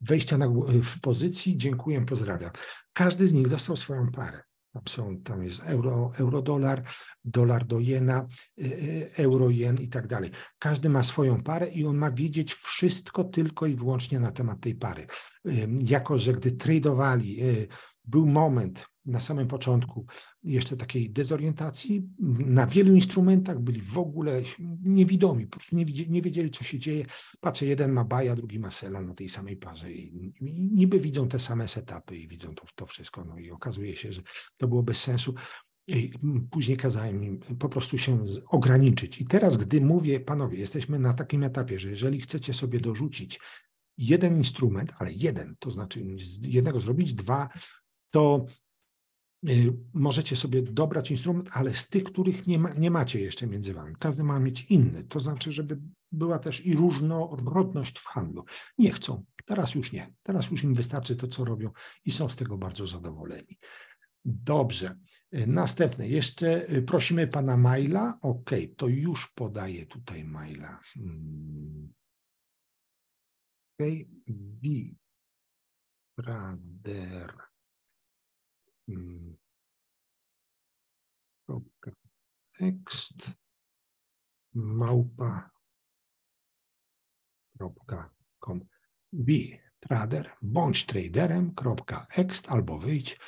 A: wejścia na, w pozycji. Dziękuję, pozdrawiam. Każdy z nich dostał swoją parę. Tam, są, tam jest euro, dolar, dolar do jena, y, y, euro jen i tak dalej. Każdy ma swoją parę i on ma wiedzieć wszystko tylko i wyłącznie na temat tej pary. Jako, że gdy tradowali, y, był moment, na samym początku jeszcze takiej dezorientacji. Na wielu instrumentach byli w ogóle niewidomi, po prostu nie, wiedzieli, nie wiedzieli, co się dzieje. Patrzę, jeden ma baja, drugi ma sela na tej samej parze i, i niby widzą te same setupy i widzą to, to wszystko. No i okazuje się, że to było bez sensu. I później kazałem im po prostu się ograniczyć. I teraz, gdy mówię, panowie, jesteśmy na takim etapie, że jeżeli chcecie sobie dorzucić jeden instrument, ale jeden, to znaczy jednego zrobić, dwa, to Y, możecie sobie dobrać instrument, ale z tych, których nie, ma, nie macie jeszcze między wami. Każdy ma mieć inny. To znaczy, żeby była też i różnorodność w handlu. Nie chcą. Teraz już nie. Teraz już im wystarczy to, co robią i są z tego bardzo zadowoleni. Dobrze. Y, następne. Jeszcze y, prosimy pana maila. OK, to już podaję tutaj maila. Hmm. OK. Brader. Mm. tekst małpa.com. B. Trader, bądź traderem.ext albo wyjdź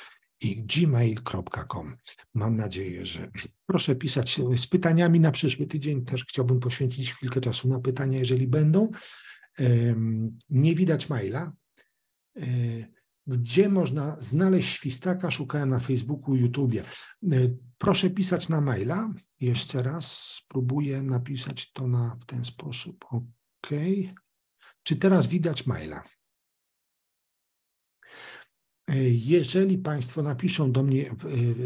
A: i gmail.com. Mam nadzieję, że proszę pisać e, z pytaniami na przyszły tydzień. Też chciałbym poświęcić chwilkę czasu na pytania, jeżeli będą. Nie widać maila. E, gdzie można znaleźć świstaka, szukałem na Facebooku, YouTubie. E, proszę pisać na maila. Jeszcze raz spróbuję napisać to na, w ten sposób. OK. Czy teraz widać maila? E, jeżeli Państwo napiszą do mnie e,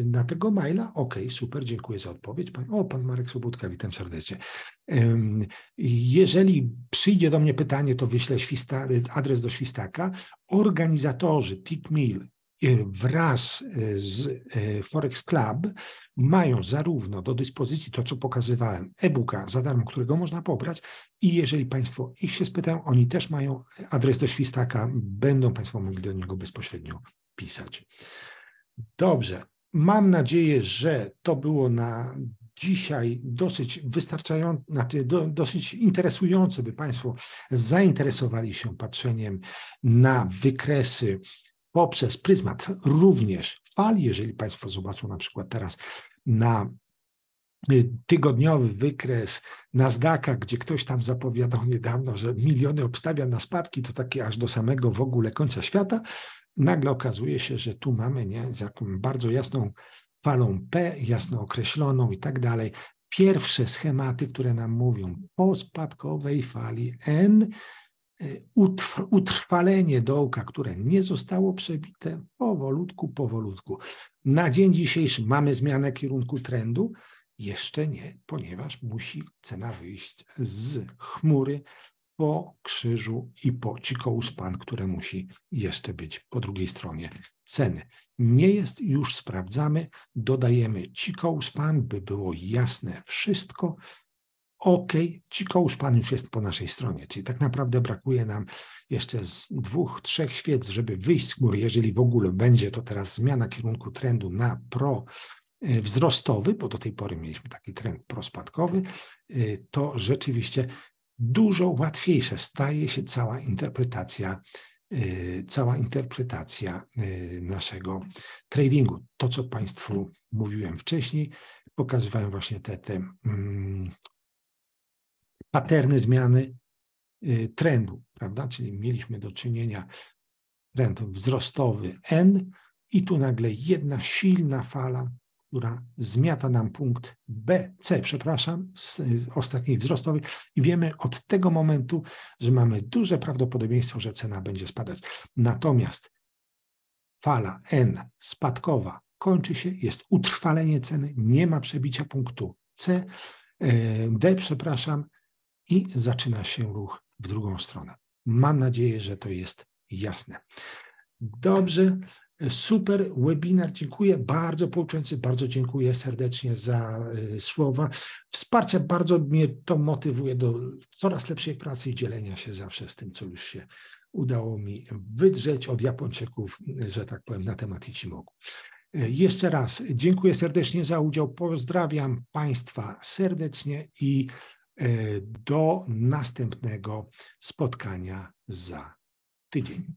A: na tego maila, ok, super, dziękuję za odpowiedź. Pan, o, Pan Marek Sobutka, witam serdecznie. Jeżeli przyjdzie do mnie pytanie, to wyślę adres do świstaka. Organizatorzy Peak Meal Y, wraz y, z y, Forex Club mają zarówno do dyspozycji to, co pokazywałem, e-booka za darmo, którego można pobrać i jeżeli Państwo ich się spytają, oni też mają adres do świstaka, będą Państwo mogli do niego bezpośrednio pisać. Dobrze, mam nadzieję, że to było na dzisiaj dosyć wystarczające, znaczy do, dosyć interesujące, by Państwo zainteresowali się patrzeniem na wykresy poprzez pryzmat również fali, jeżeli Państwo zobaczą na przykład teraz na y, tygodniowy wykres Nasdaqa, gdzie ktoś tam zapowiadał niedawno, że miliony obstawia na spadki, to takie aż do samego w ogóle końca świata, nagle okazuje się, że tu mamy nie, z bardzo jasną falą P, jasno określoną i tak dalej. Pierwsze schematy, które nam mówią po spadkowej fali N, E, utrwalenie dołka, które nie zostało przebite, powolutku, powolutku. Na dzień dzisiejszy mamy zmianę kierunku trendu? Jeszcze nie, ponieważ musi cena wyjść z chmury po krzyżu i po cikoł które musi jeszcze być po drugiej stronie ceny. Nie jest, już sprawdzamy, dodajemy cikoł by było jasne wszystko OK, ci kołusz Pan już jest po naszej stronie, czyli tak naprawdę brakuje nam jeszcze z dwóch, trzech świec, żeby wyjść z góry, jeżeli w ogóle będzie to teraz zmiana kierunku trendu na pro e, wzrostowy, bo do tej pory mieliśmy taki trend prospadkowy, e, to rzeczywiście dużo łatwiejsza staje się cała interpretacja e, cała interpretacja naszego tradingu. To, co Państwu mówiłem wcześniej, pokazywałem właśnie te, te mm, paterny zmiany y, trendu, prawda? Czyli mieliśmy do czynienia trend wzrostowy N i tu nagle jedna silna fala, która zmiata nam punkt B, C, przepraszam, z y, ostatniej wzrostowej i wiemy od tego momentu, że mamy duże prawdopodobieństwo, że cena będzie spadać. Natomiast fala N spadkowa kończy się, jest utrwalenie ceny, nie ma przebicia punktu C, y, D, przepraszam, i zaczyna się ruch w drugą stronę. Mam nadzieję, że to jest jasne. Dobrze, super webinar. Dziękuję bardzo pouczęcy, bardzo dziękuję serdecznie za y, słowa. Wsparcia bardzo mnie to motywuje do coraz lepszej pracy i dzielenia się zawsze z tym, co już się udało mi wydrzeć od Japończyków, że tak powiem, na temat Ichimoku. Y, jeszcze raz dziękuję serdecznie za udział, pozdrawiam Państwa serdecznie i E, do następnego spotkania za tydzień.